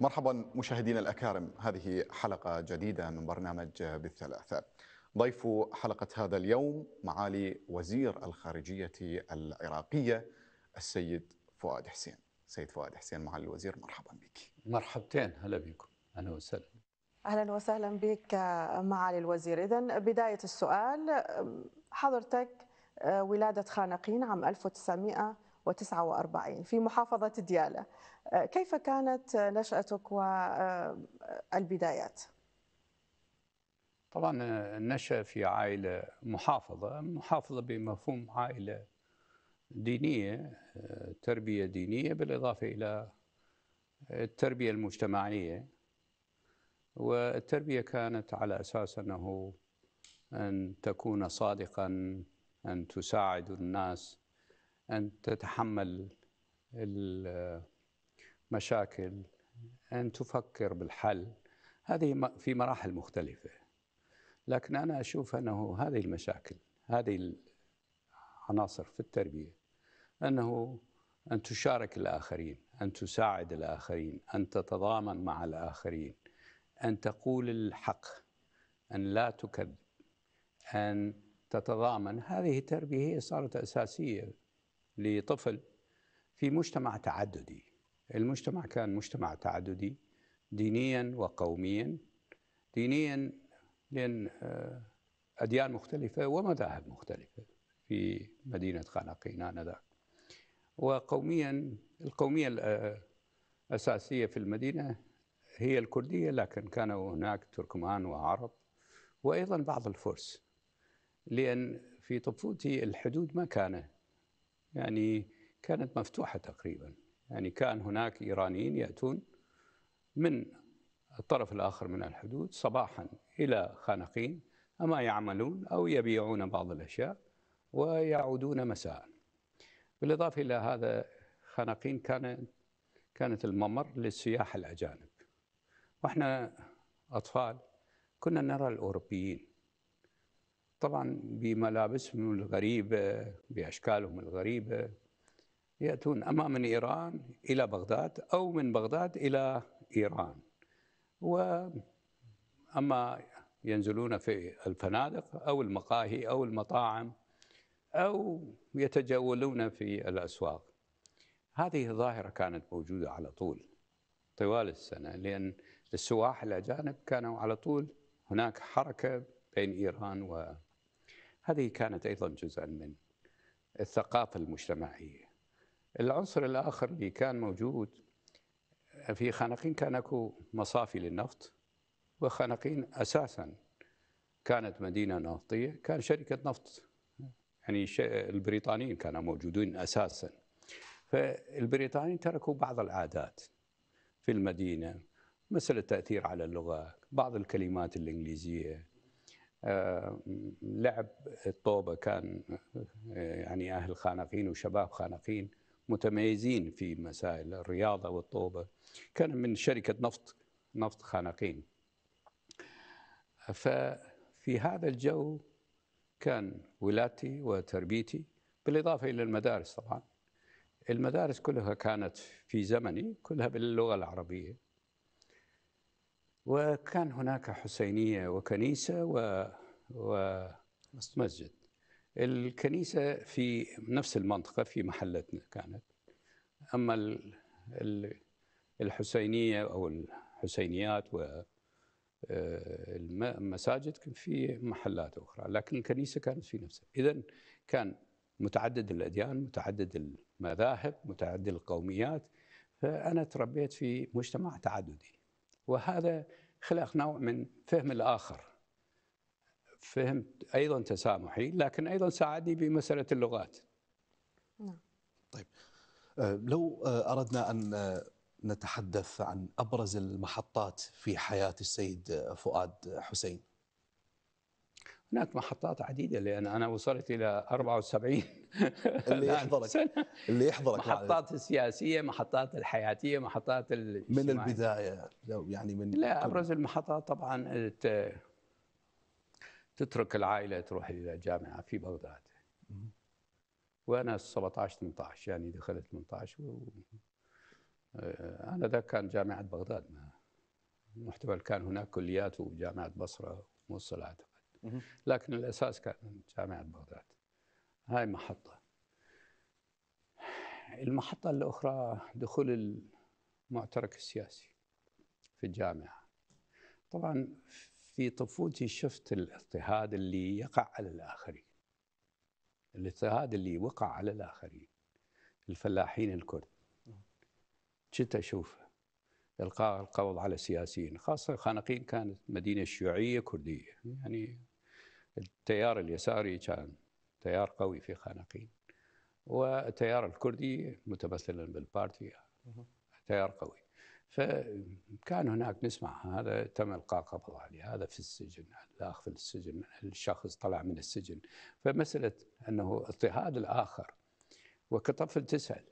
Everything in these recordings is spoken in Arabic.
مرحبا مشاهدينا الأكارم هذه حلقة جديدة من برنامج بالثلاثة ضيف حلقة هذا اليوم معالي وزير الخارجية العراقية السيد فؤاد حسين سيد فؤاد حسين معالي الوزير مرحبا بك مرحبتين هلا بكم أهلا وسهلا أهلا وسهلا بك معالي الوزير إذا بداية السؤال حضرتك ولادة خانقين عام 1900 49 يعني في محافظة ديالى آه، كيف كانت نشأتك والبدايات؟ آه، طبعا آه، نشأ في عائلة محافظة محافظة بمفهوم عائلة دينية تربية دينية بالإضافة إلى التربية المجتمعية والتربية كانت على أساس أنه أن تكون صادقا أن تساعد الناس أن تتحمل المشاكل أن تفكر بالحل هذه في مراحل مختلفة لكن أنا أشوف أنه هذه المشاكل هذه العناصر في التربية أنه أن تشارك الآخرين أن تساعد الآخرين أن تتضامن مع الآخرين أن تقول الحق أن لا تكذب أن تتضامن هذه التربية هي صارت أساسية لطفل في مجتمع تعددي المجتمع كان مجتمع تعددي دينيا وقوميا دينيا لأن آه، أديان مختلفة ومذاهب مختلفة في مدينة خانقين آنذاك وقوميا القومية آه، الأساسية في المدينة هي الكردية لكن كانوا هناك تركمان وعرب وأيضا بعض الفرس لأن في طفولتي الحدود ما كانت يعني كانت مفتوحة تقريبا يعني كان هناك إيرانيين يأتون من الطرف الآخر من الحدود صباحا إلى خانقين أما يعملون أو يبيعون بعض الأشياء ويعودون مساء بالإضافة إلى هذا خانقين كانت كانت الممر للسياح الأجانب وإحنا أطفال كنا نرى الأوروبيين طبعا بملابسهم الغريبة بأشكالهم الغريبة يأتون أما من إيران إلى بغداد أو من بغداد إلى إيران وأما ينزلون في الفنادق أو المقاهي أو المطاعم أو يتجولون في الأسواق هذه الظاهرة كانت موجودة على طول طوال السنة لأن السواح الأجانب كانوا على طول هناك حركة بين إيران و هذه كانت أيضا جزءا من الثقافة المجتمعية العنصر الآخر اللي كان موجود في خانقين كان اكو مصافي للنفط وخانقين اساسا كانت مدينه نفطيه كان شركه نفط يعني البريطانيين كانوا موجودين اساسا فالبريطانيين تركوا بعض العادات في المدينه مثل التاثير على اللغه بعض الكلمات الانجليزيه آه، لعب الطوبة كان آه، يعني أهل خانقين وشباب خانقين متميزين في مسائل الرياضة والطوبة كان من شركة نفط نفط خانقين ففي هذا الجو كان ولادتي وتربيتي بالإضافة إلى المدارس طبعا المدارس كلها كانت في زمني كلها باللغة العربية وكان هناك حسينية وكنيسة و, و... مسجد الكنيسة في نفس المنطقة في محلتنا كانت أما ال... الحسينية أو الحسينيات و آه، المساجد كان في محلات أخرى لكن الكنيسة كانت في نفسها إذا كان متعدد الأديان متعدد المذاهب متعدد القوميات فأنا تربيت في مجتمع تعددي وهذا خلق نوع من فهم الآخر فهم أيضا تسامحي لكن أيضا ساعدني بمسألة اللغات نعم طيب آه، لو آه، أردنا أن آه، نتحدث عن أبرز المحطات في حياة السيد فؤاد حسين هناك محطات عديدة لأن أنا وصلت إلى 74 اللي يحضرك اللي يعني. يحضرك محطات السياسية محطات الحياتية محطات من البداية يعني من لا أبرز المحطات طبعا تترك العائلة تروح إلى جامعة في بغداد وأنا 17 18 يعني دخلت 18 و... آه، أنا ذاك كان جامعة بغداد محتمل كان هناك كليات وجامعة بصرة موصلات لكن الاساس كان جامعه بغداد هاي محطه المحطه الاخرى دخول المعترك السياسي في الجامعه طبعا في طفولتي شفت الاضطهاد اللي يقع على الاخرين الاضطهاد اللي وقع على الاخرين الفلاحين الكرد كنت اشوفه القاء القبض على السياسيين خاصه الخانقين كانت مدينه شيوعيه كرديه يعني التيار اليساري كان تيار قوي في خانقين والتيار الكردي متمثلا بالبارتي تيار قوي فكان هناك نسمع هذا تم القاء قبض عليه هذا في السجن الاخ في السجن الشخص طلع من السجن فمساله انه اضطهاد الاخر وكطفل تسال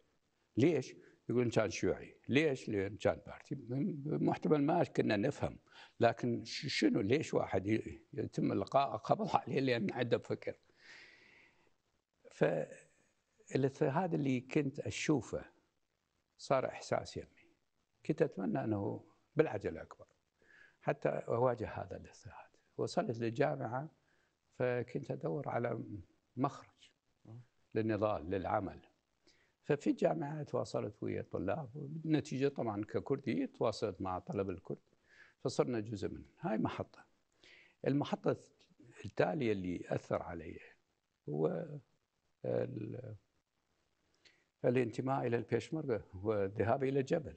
ليش؟ يقول انسان شيوعي ليش؟ لان كان بارتي محتمل ما كنا نفهم لكن شنو ليش واحد يتم اللقاء قبض عليه لان عنده فكر ف هذا اللي كنت اشوفه صار احساس يمي كنت اتمنى انه بالعجله اكبر حتى اواجه هذا الاضطهاد وصلت للجامعه فكنت ادور على مخرج أه. للنضال للعمل ففي الجامعة تواصلت ويا الطلاب بالنتيجة طبعا ككردي تواصلت مع طلب الكرد فصرنا جزء منهم هاي محطة المحطة التالية اللي أثر علي هو الانتماء إلى البيشمركة والذهاب إلى الجبل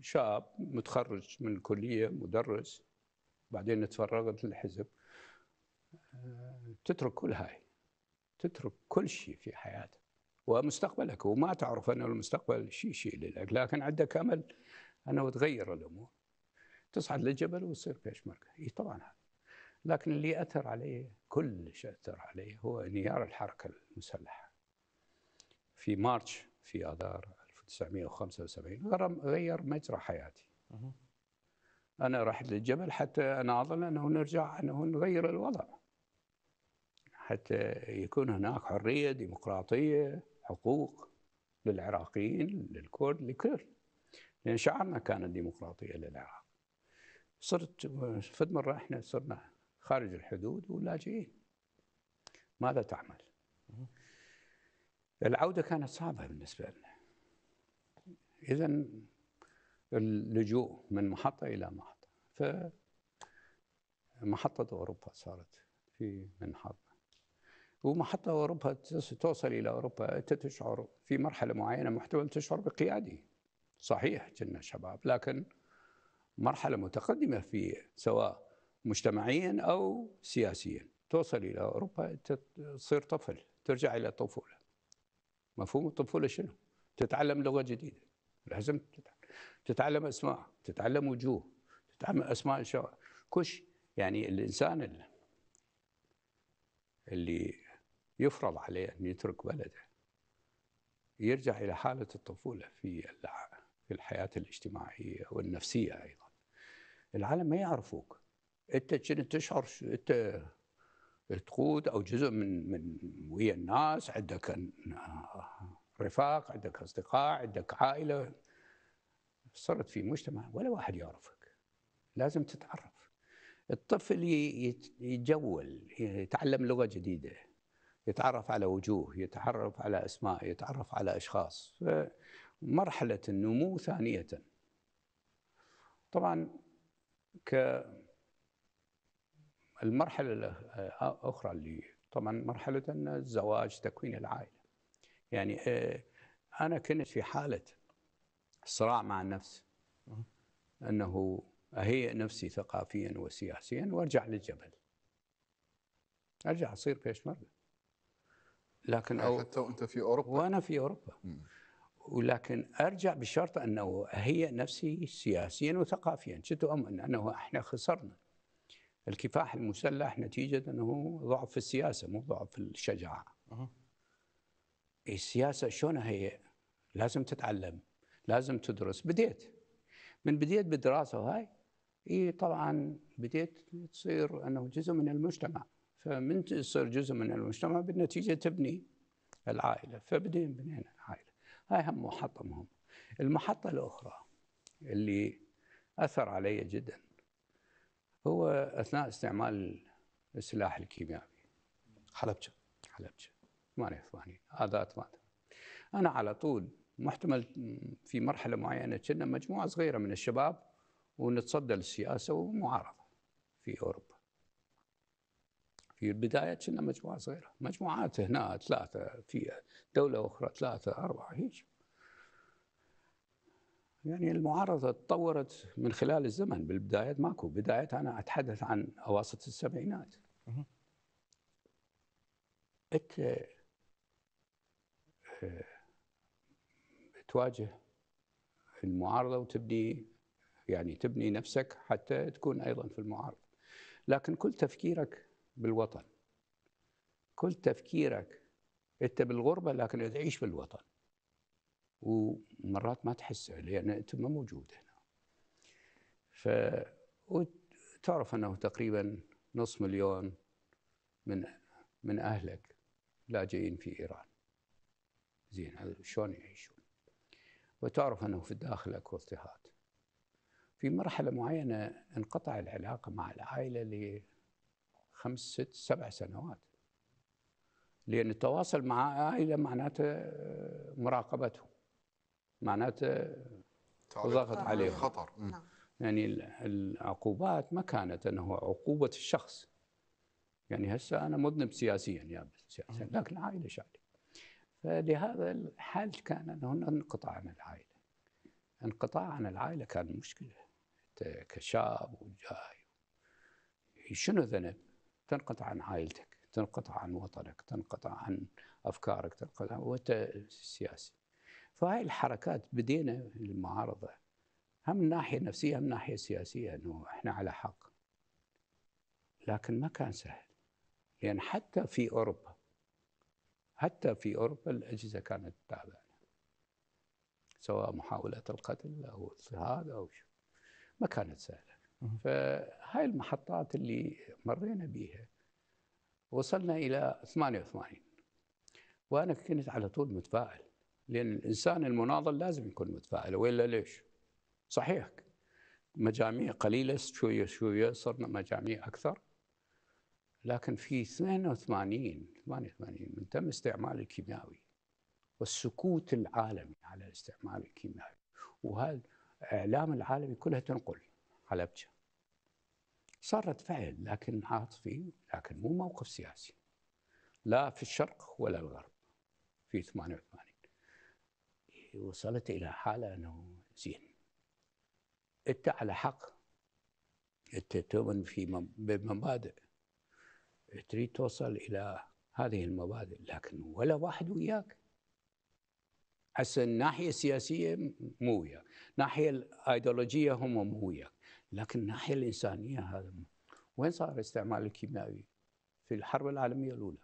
شاب متخرج من الكلية مدرس بعدين تفرغت للحزب آه، تترك كل هاي تترك كل شيء في حياتك ومستقبلك وما تعرف أن المستقبل شيء شيء لك لكن عندك أمل أنه تغير الأمور تصعد للجبل وتصير بيشمركة إي طبعا لكن اللي أثر عليه كلش أثر عليه هو انهيار الحركة المسلحة في مارتش في آذار 1975 غير مجرى حياتي أنا رحت للجبل حتى أظن أنه نرجع أنه نغير الوضع حتى يكون هناك حرية ديمقراطية حقوق للعراقيين للكرد لكل لان شعارنا كان الديمقراطيه للعراق صرت فد مره احنا صرنا خارج الحدود ولاجئين ماذا تعمل؟ العوده كانت صعبه بالنسبه لنا اذا اللجوء من محطه الى محطه ف محطه اوروبا صارت في منحط ومحطة أوروبا توصل إلى أوروبا أنت تشعر في مرحلة معينة محتمل تشعر بقيادي صحيح كنا شباب لكن مرحلة متقدمة في سواء مجتمعيا أو سياسيا توصل إلى أوروبا تصير طفل ترجع إلى الطفولة مفهوم الطفولة شنو؟ تتعلم لغة جديدة لازم تتعلم أسماء تتعلم وجوه تتعلم أسماء الشوارع كش يعني الإنسان اللي يفرض عليه أن يترك بلده يرجع إلى حالة الطفولة في في الحياة الاجتماعية والنفسية أيضا العالم ما يعرفوك أنت كنت تشعر أنت تقود أو جزء من من ويا الناس عندك رفاق عندك أصدقاء عندك عائلة صرت في مجتمع ولا واحد يعرفك لازم تتعرف الطفل يتجول يتعلم لغة جديدة يتعرف على وجوه يتعرف على أسماء يتعرف على أشخاص مرحلة النمو ثانية طبعا ك المرحلة الأخرى اللي طبعا مرحلة الزواج تكوين العائلة يعني آه، أنا كنت في حالة صراع مع النفس أنه أهيئ نفسي ثقافيا وسياسيا وأرجع للجبل أرجع أصير بيشمركة لكن أو حتى وانت في اوروبا وانا في اوروبا مم. ولكن ارجع بشرط انه هي نفسي سياسيا وثقافيا كنت اؤمن انه احنا خسرنا الكفاح المسلح نتيجه انه ضعف في السياسه مو ضعف في الشجاعه. أه. السياسه شلون هي؟ لازم تتعلم، لازم تدرس، بديت من بديت بالدراسه وهاي اي طبعا بديت تصير انه جزء من المجتمع. فمن تصير جزء من المجتمع بالنتيجه تبني العائله فبدين بنينا العائله هاي هم محطه مهمه المحطه الاخرى اللي اثر علي جدا هو اثناء استعمال السلاح الكيميائي حلبجه حلبجه 88 هذا 88 انا على طول محتمل في مرحله معينه كنا مجموعه صغيره من الشباب ونتصدى للسياسه ومعارضه في اوروبا في البداية كنا مجموعة صغيرة مجموعات هنا ثلاثة في دولة أخرى ثلاثة أربعة هيك يعني المعارضة تطورت من خلال الزمن بالبداية ماكو بداية أنا أتحدث عن أواسط السبعينات أنت آه، تواجه المعارضة وتبني يعني تبني نفسك حتى تكون أيضا في المعارضة لكن كل تفكيرك بالوطن كل تفكيرك انت بالغربه لكن تعيش بالوطن ومرات ما تحس لان انت ما موجود هنا ف وتعرف انه تقريبا نص مليون من من اهلك لاجئين في ايران زين شلون يعيشون وتعرف انه في داخلك اضطهاد في مرحله معينه انقطع العلاقه مع العائله خمس ست سبع سنوات لأن التواصل مع عائلة معناته آه، مراقبته معناته ضغط عليهم خطر نعم. يعني العقوبات ما كانت أنه عقوبة الشخص يعني هسه أنا مذنب سياسيا يا سياسيا لكن عائلة شعبية فلهذا الحال كان أنه انقطاع عن العائلة انقطاع عن العائلة كان مشكلة كشاب وجاي شنو ذنب؟ تنقطع عن عائلتك تنقطع عن وطنك تنقطع عن أفكارك تنقطع وأنت سياسي فهاي الحركات بدينا المعارضة هم من ناحية نفسية هم من ناحية سياسية أنه إحنا على حق لكن ما كان سهل لأن حتى في أوروبا حتى في أوروبا الأجهزة كانت تتابعنا سواء محاولات القتل أو اضطهاد أو شو ما كانت سهلة فهاي المحطات اللي مرينا بيها وصلنا الى 88 وانا كنت على طول متفائل لان الانسان المناضل لازم يكون متفائل والا ليش؟ صحيح مجاميع قليله شويه شويه صرنا مجاميع اكثر لكن في 82 88 من تم استعمال الكيماوي والسكوت العالمي على الاستعمال الكيماوي وهذا الاعلام العالمي كلها تنقل حلبجة صار رد فعل لكن عاطفي لكن مو موقف سياسي لا في الشرق ولا الغرب في 88 وصلت إلى حالة أنه زين أنت على حق أنت تؤمن في بمبادئ تريد توصل إلى هذه المبادئ لكن ولا واحد وياك هسه الناحية السياسية مو وياك الناحية الأيديولوجية هم مو وياك لكن الناحية الإنسانية هذا وين صار الاستعمال الكيميائي في الحرب العالمية الأولى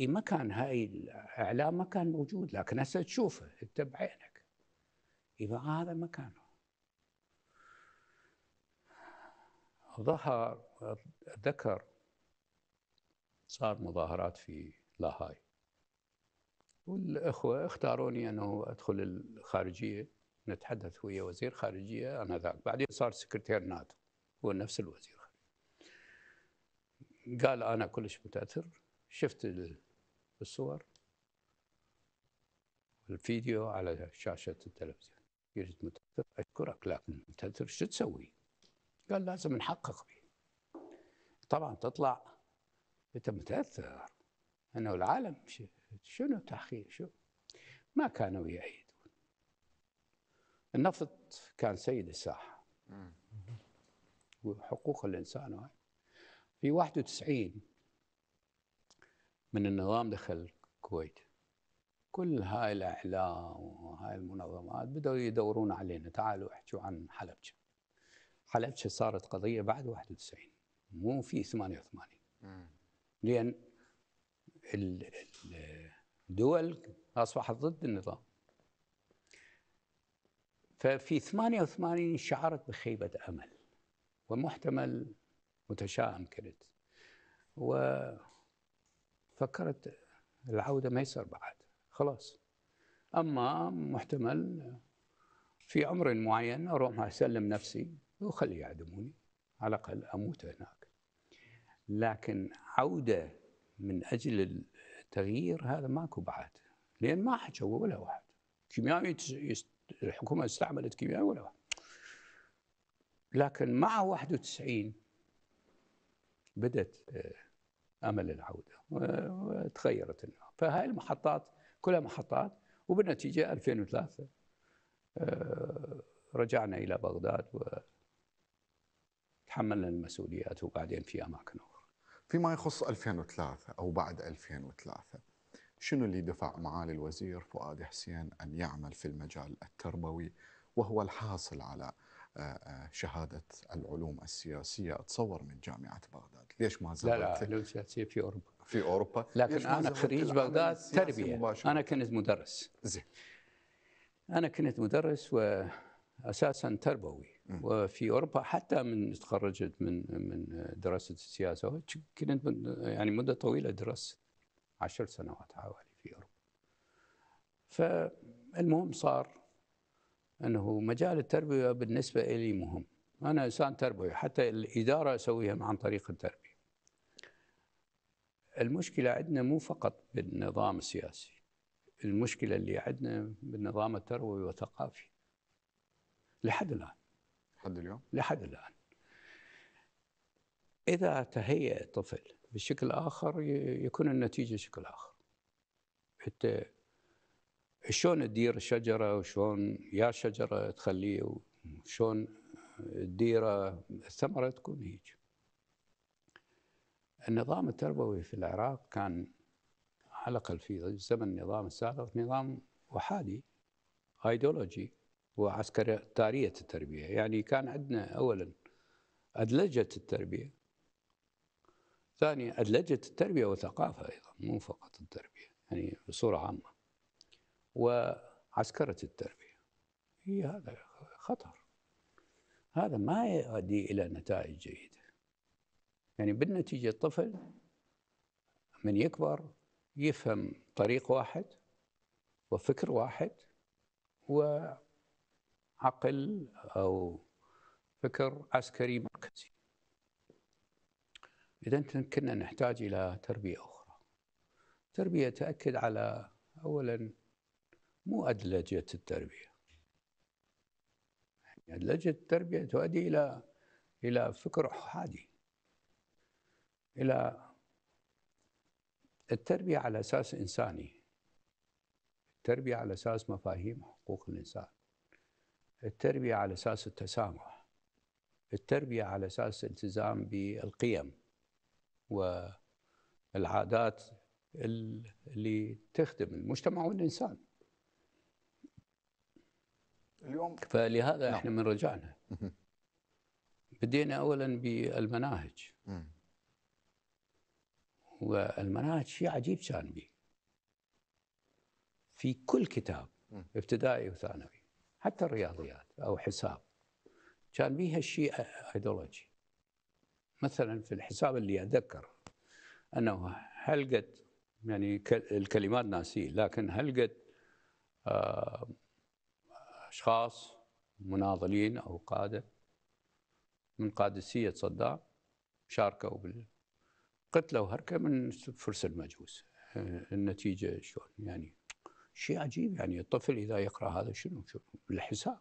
اي ما كان هاي الاعلام ما كان موجود لكن هسه تشوفه انت بعينك إذا إيه، هذا مكانه ظهر ذكر صار مظاهرات في لاهاي والاخوه اختاروني انه ادخل الخارجيه نتحدث ويا وزير خارجية آنذاك بعدين صار سكرتير ناتو هو نفس الوزير قال أنا كلش متأثر شفت الصور الفيديو على شاشة التلفزيون قلت متأثر أشكرك لكن متأثر شو تسوي؟ قال لازم نحقق به طبعا تطلع أنت متأثر أنه العالم شنو تحقيق شو ما كانوا يعيد النفط كان سيد الساحه وحقوق الانسان وهي. في 91 من النظام دخل الكويت كل هاي الاعلام وهاي المنظمات بداوا يدورون علينا تعالوا احكوا عن حلبجه حلبجه صارت قضيه بعد 91 مو في 88 لان الدول اصبحت ضد النظام ففي 88 شعرت بخيبة أمل ومحتمل متشائم كنت وفكرت العودة ما يصير بعد خلاص أما محتمل في عمر معين أروح أسلم نفسي وخلي يعدموني على الأقل أموت هناك لكن عودة من أجل التغيير هذا ماكو بعد لأن ما حكوا ولا واحد كيميائي الحكومه استعملت كيميائي ولا واحد لكن مع 91 بدات آه، امل العوده وتغيرت النوع فهاي المحطات كلها محطات وبالنتيجه 2003 آه، رجعنا الى بغداد وتحملنا المسؤوليات وبعدين في اماكن اخرى. فيما يخص 2003 او بعد 2003 شنو اللي دفع معالي الوزير فؤاد حسين أن يعمل في المجال التربوي وهو الحاصل على آه، آه، شهادة العلوم السياسية أتصور من جامعة بغداد ليش ما زالت لا لا العلوم السياسية في أوروبا في أوروبا لكن أنا خريج بغداد تربية مباشرة. أنا كنت مدرس زين أنا كنت مدرس وأساسا تربوي م. وفي أوروبا حتى من تخرجت من من دراسة السياسة كنت يعني مدة طويلة درست عشر سنوات حوالي في أوروبا فالمهم صار أنه مجال التربية بالنسبة لي مهم أنا إنسان تربوي حتى الإدارة أسويها عن طريق التربية المشكلة عندنا مو فقط بالنظام السياسي المشكلة اللي عندنا بالنظام التربوي والثقافي لحد الآن لحد اليوم؟ لحد الآن إذا تهيأ طفل بشكل آخر يكون النتيجة شكل آخر حتى شلون تدير الشجرة وشلون يا شجرة تخليه وشلون تديره الثمرة تكون هيك النظام التربوي في العراق كان على الأقل في زمن النظام السابق نظام وحادي ايديولوجي وعسكرية التربية يعني كان عندنا أولا أدلجة التربية ثانيا أدلجت التربية والثقافة أيضا مو فقط التربية يعني بصورة عامة وعسكره التربية هي هذا خطر هذا ما يؤدي إلى نتائج جيدة يعني بالنتيجة الطفل من يكبر يفهم طريق واحد وفكر واحد وعقل أو فكر عسكري مركزي إذا كنا نحتاج إلى تربية أخرى تربية تأكد على أولا مو أدلجة التربية يعني أدلجة التربية تؤدي إلى إلى فكر أحادي إلى التربية على أساس إنساني التربية على أساس مفاهيم حقوق الإنسان التربية على أساس التسامح التربية على أساس التزام بالقيم والعادات اللي تخدم المجتمع والإنسان اليوم فلهذا نعم. احنا من رجعنا بدينا اولا بالمناهج والمناهج شيء عجيب كان بي في كل كتاب ابتدائي وثانوي حتى الرياضيات او حساب كان بيها شيء ايديولوجي مثلا في الحساب اللي أتذكر أنه قد يعني الكلمات ناسيه لكن قد آه، أشخاص مناضلين أو قادة من قادسية صدام شاركوا بال قتلوا هركة من فرس المجوس آه، النتيجة شلون يعني شيء عجيب يعني الطفل إذا يقرأ هذا شنو شنو بالحساب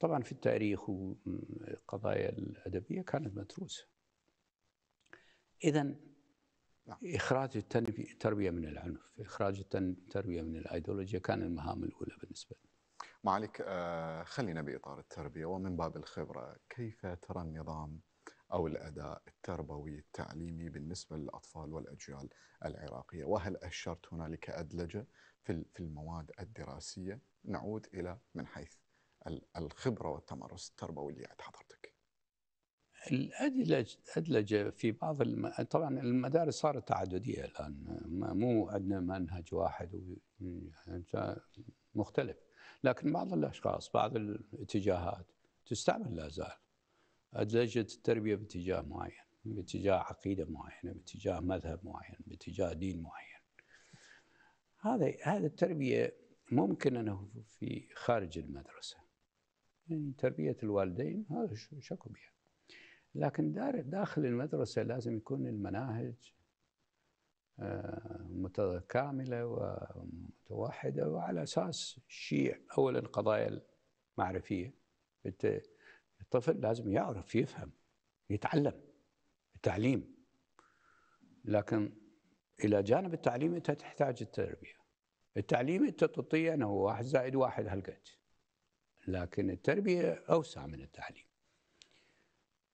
طبعا في التاريخ والقضايا الأدبية كانت مدروسة إذا نعم. إخراج التربية من العنف إخراج التربية من الأيديولوجيا كان المهام الأولى بالنسبة لي معاليك آه، خلينا بإطار التربية ومن باب الخبرة كيف ترى النظام أو الأداء التربوي التعليمي بالنسبة للأطفال والأجيال العراقية وهل أشرت هنالك أدلجة في المواد الدراسية نعود إلى من حيث الخبره التربوي اللي عند حضرتك؟ الادلج ادلجه في بعض الم... طبعا المدارس صارت تعدديه الان مو عندنا منهج واحد و... يعني مختلف لكن بعض الاشخاص بعض الاتجاهات تستعمل لا زال ادلجت التربيه باتجاه معين باتجاه عقيده معينه باتجاه مذهب معين باتجاه دين معين هذا هذا التربيه ممكن انه في خارج المدرسه يعني تربية الوالدين هذا شكو بها لكن داخل المدرسة لازم يكون المناهج آه، متكاملة ومتوحدة وعلى أساس شيء أولا القضايا المعرفية الطفل لازم يعرف يفهم يتعلم التعليم لكن إلى جانب التعليم أنت تحتاج التربية التعليم أنت تعطيه أنه واحد زائد واحد هالقد لكن التربية أوسع من التعليم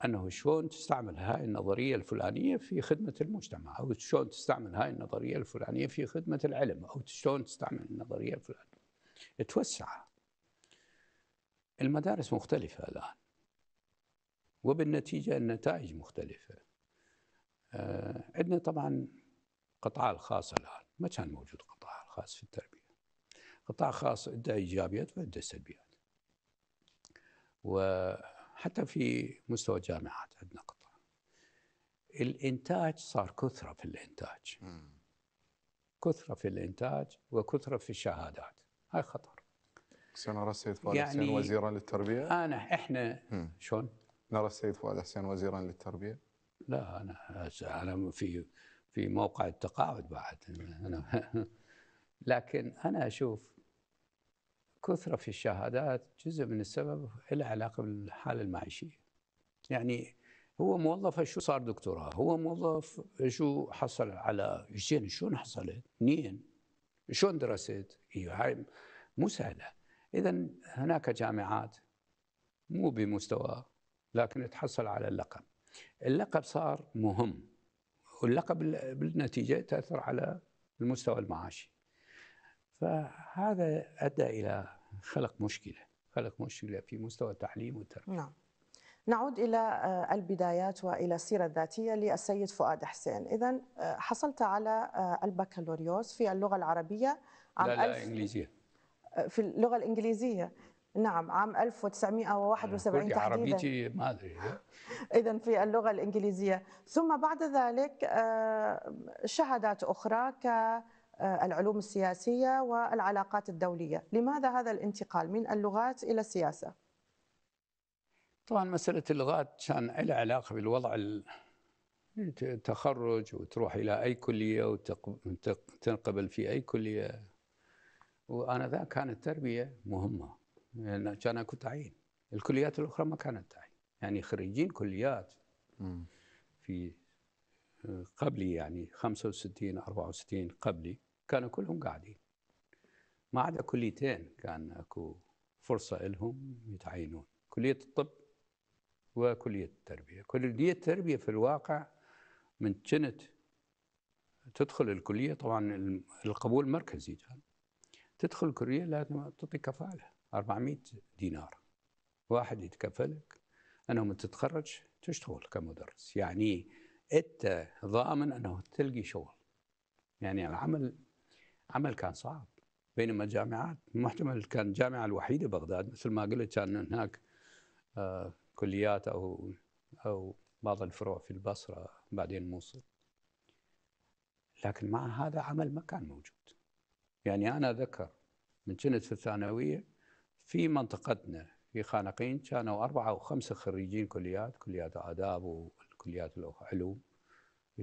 أنه شلون تستعمل هاي النظرية الفلانية في خدمة المجتمع أو شلون تستعمل هاي النظرية الفلانية في خدمة العلم أو شلون تستعمل النظرية الفلانية توسع المدارس مختلفة الآن وبالنتيجة النتائج مختلفة آه عندنا طبعا قطاع الخاص الآن ما كان موجود قطاع الخاص في التربية قطاع خاص عنده إيجابيات وعنده سلبيات وحتى في مستوى الجامعات عندنا قطاع الانتاج صار كثره في الانتاج كثره في الانتاج وكثره في الشهادات هاي خطر سنرى السيد فؤاد يعني حسين وزيرا للتربيه انا احنا شلون نرى السيد فؤاد حسين وزيرا للتربيه لا انا انا في في موقع التقاعد بعد أنا لكن انا اشوف كثرة في الشهادات جزء من السبب له علاقة بالحالة المعيشية يعني هو موظف شو صار دكتوراه هو موظف شو حصل على زين شلون حصلت منين شلون درست هي إيه، هاي مو سهلة إذا هناك جامعات مو بمستوى لكن تحصل على اللقب اللقب صار مهم واللقب بالنتيجة تأثر على المستوى المعاشي فهذا أدى إلى خلق مشكلة خلق مشكلة في مستوى التعليم والتربية نعم نعود إلى آه، البدايات وإلى السيرة الذاتية للسيد فؤاد حسين إذا آه، حصلت على آه، البكالوريوس في اللغة العربية عام لا لا إنجليزية في اللغة الإنجليزية نعم عام 1971 تحديدا عربيتي ما ادري اذا في اللغه الانجليزيه ثم بعد ذلك شهادات اخرى ك آه، العلوم السياسية والعلاقات الدولية لماذا هذا الانتقال من اللغات إلى السياسة؟ طبعا مسألة اللغات كان لها علاقة بالوضع التخرج وتروح إلى أي كلية وتنقبل في أي كلية وأنا ذا كانت التربية مهمة لأن كان أكو تعيين الكليات الأخرى ما كانت تعيين يعني خريجين كليات في آه، قبلي يعني 65 64 قبلي كانوا كلهم قاعدين ما عدا كليتين كان اكو فرصه لهم يتعينون كليه الطب وكليه التربيه كليه التربيه في الواقع من كنت تدخل الكليه طبعا القبول مركزي كان تدخل الكليه لازم تعطي كفاله 400 دينار واحد يتكفلك انه تتخرج تشتغل كمدرس يعني انت ضامن انه تلقي شغل يعني العمل عمل كان صعب بينما الجامعات محتمل كان الجامعة الوحيدة بغداد مثل ما قلت كان هناك آه، كليات أو أو بعض الفروع في البصرة بعدين موصل لكن مع هذا عمل ما كان موجود يعني أنا أذكر من كنت في الثانوية في منطقتنا في خانقين كانوا أربعة أو خمسة خريجين كليات كليات آداب والكليات العلوم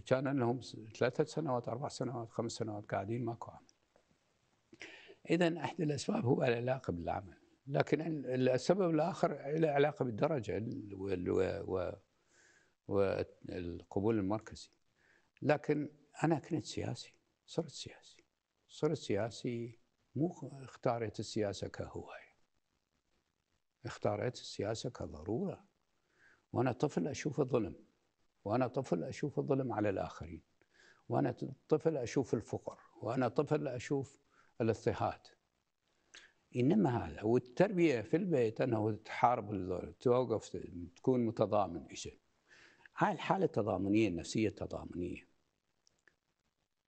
كان لهم ثلاثة سنوات أربع سنوات خمس سنوات قاعدين ماكو عمل إذا أحد الأسباب هو العلاقة بالعمل لكن السبب الآخر له علاقة بالدرجة والقبول المركزي لكن أنا كنت سياسي صرت سياسي صرت سياسي مو اختاريت السياسة كهواية اختاريت السياسة كضرورة وأنا طفل أشوف الظلم وأنا طفل أشوف الظلم على الآخرين وأنا طفل أشوف الفقر وأنا طفل أشوف الاضطهاد انما هذا والتربيه في البيت انه تحارب توقف تكون متضامن بشيء هاي الحاله التضامنيه النفسيه التضامنيه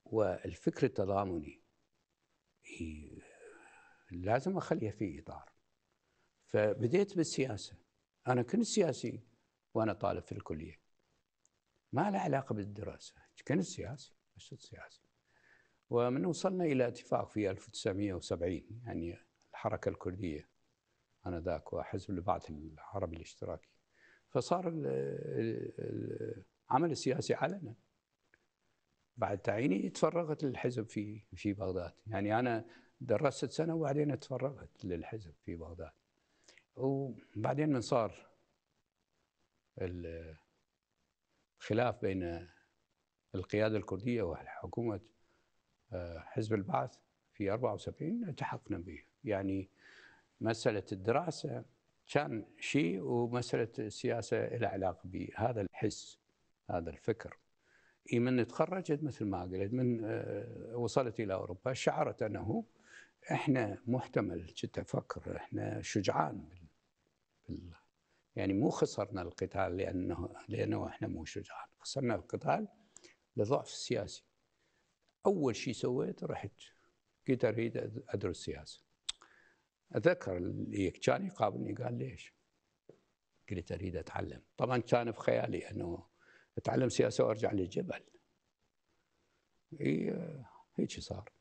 والفكر التضامني لازم اخليها في اطار فبديت بالسياسه انا كنت سياسي وانا طالب في الكليه ما له علاقه بالدراسه كنت سياسي بس سياسي ومن وصلنا إلى اتفاق في 1970 يعني الحركة الكردية آنذاك وحزب البعث العربي الاشتراكي فصار العمل السياسي علنا بعد تعييني تفرغت للحزب في في بغداد يعني أنا درست سنة وبعدين تفرغت للحزب في بغداد وبعدين من صار الخلاف بين القيادة الكردية وحكومة حزب البعث في 74 التحقنا به يعني مسألة الدراسة كان شيء ومسألة السياسة لها علاقة بهذا الحس هذا الفكر من تخرجت مثل ما قلت من آه، وصلت إلى أوروبا شعرت أنه إحنا محتمل كنت أفكر إحنا شجعان بال... يعني مو خسرنا القتال لأنه لأنه إحنا مو شجعان خسرنا القتال لضعف سياسي اول شيء سويت رحت كنت اريد ادرس سياسه اتذكر كان يقابلني قال ليش؟ قلت اريد اتعلم طبعا كان في خيالي انه اتعلم سياسه وارجع للجبل هي هيك صار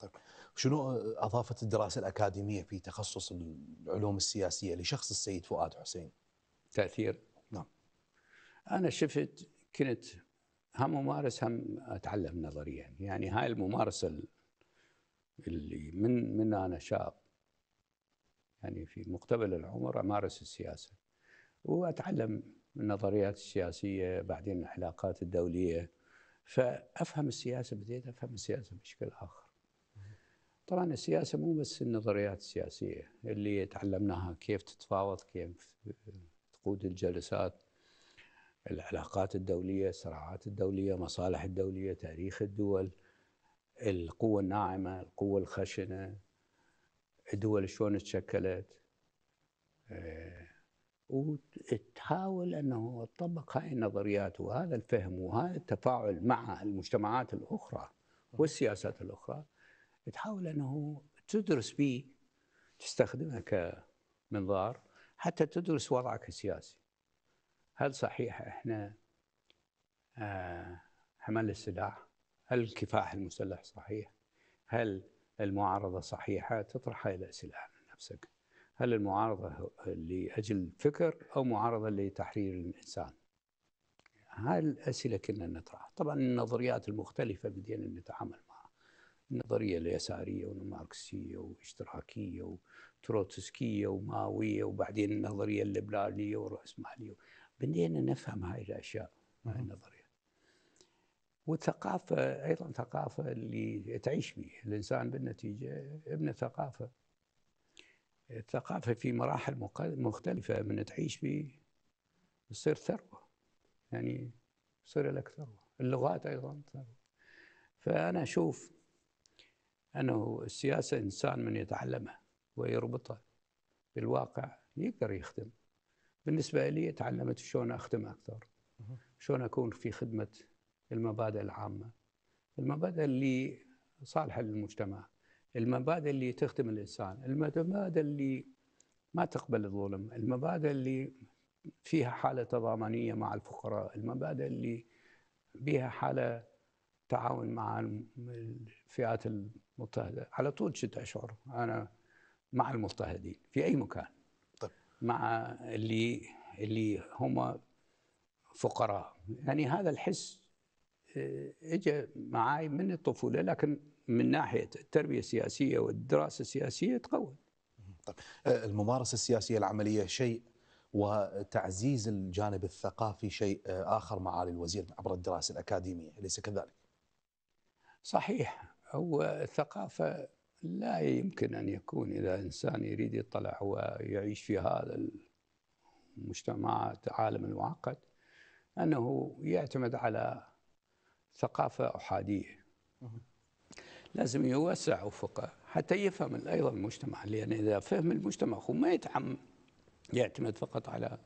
طيب شنو اضافت الدراسه الاكاديميه في تخصص العلوم السياسيه لشخص السيد فؤاد حسين؟ تاثير نعم انا شفت كنت هم ممارس هم اتعلم نظريا يعني هاي الممارسه اللي من من انا شاب يعني في مقتبل العمر امارس السياسه واتعلم النظريات السياسيه بعدين العلاقات الدوليه فافهم السياسه بديت افهم السياسه بشكل اخر طبعا السياسه مو بس النظريات السياسيه اللي تعلمناها كيف تتفاوض كيف تقود الجلسات العلاقات الدولية الصراعات الدولية مصالح الدولية تاريخ الدول القوة الناعمة القوة الخشنة الدول شلون تشكلت آه، وتحاول أنه تطبق هاي النظريات وهذا الفهم وهذا التفاعل مع المجتمعات الأخرى والسياسات الأخرى تحاول أنه تدرس به تستخدمها كمنظار حتى تدرس وضعك السياسي هل صحيح احنا آه، حمل السلاح هل الكفاح المسلح صحيح هل المعارضة صحيحة تطرح هاي الأسئلة على نفسك هل المعارضة لأجل الفكر أو معارضة لتحرير الإنسان هاي الأسئلة كنا نطرحها طبعا النظريات المختلفة بدينا نتعامل معها النظرية اليسارية والماركسية واشتراكية وتروتسكية وماوية وبعدين النظرية الليبرالية والرأسمالية بدينا نفهم هاي الاشياء هاي النظريات والثقافه ايضا ثقافه اللي تعيش به الانسان بالنتيجه ابن ثقافه الثقافه في مراحل مختلفه من تعيش به تصير ثروه يعني تصير لك ثروه اللغات ايضا ثروه فانا اشوف انه السياسه انسان من يتعلمها ويربطها بالواقع يقدر يخدم بالنسبة لي تعلمت شلون أخدم أكثر شلون أكون في خدمة المبادئ العامة المبادئ اللي صالحة للمجتمع المبادئ اللي تخدم الإنسان المبادئ اللي ما تقبل الظلم المبادئ اللي فيها حالة تضامنية مع الفقراء المبادئ اللي بها حالة تعاون مع الفئات المضطهدة على طول كنت أشعر أنا مع المضطهدين في أي مكان مع اللي اللي هم فقراء يعني هذا الحس آه، اجى معي من الطفوله لكن من ناحيه التربيه السياسيه والدراسه السياسيه تقوى طيب آه، الممارسه السياسيه العمليه شيء وتعزيز الجانب الثقافي شيء آه، اخر معالي الوزير عبر الدراسه الاكاديميه اليس كذلك؟ صحيح هو الثقافه لا يمكن أن يكون إذا إنسان يريد يطلع ويعيش في هذا المجتمعات عالم المعقد أنه يعتمد على ثقافة أحادية لازم يوسع أفقه حتى يفهم أيضا المجتمع لأن إذا فهم المجتمع هو ما يتعم يعتمد فقط على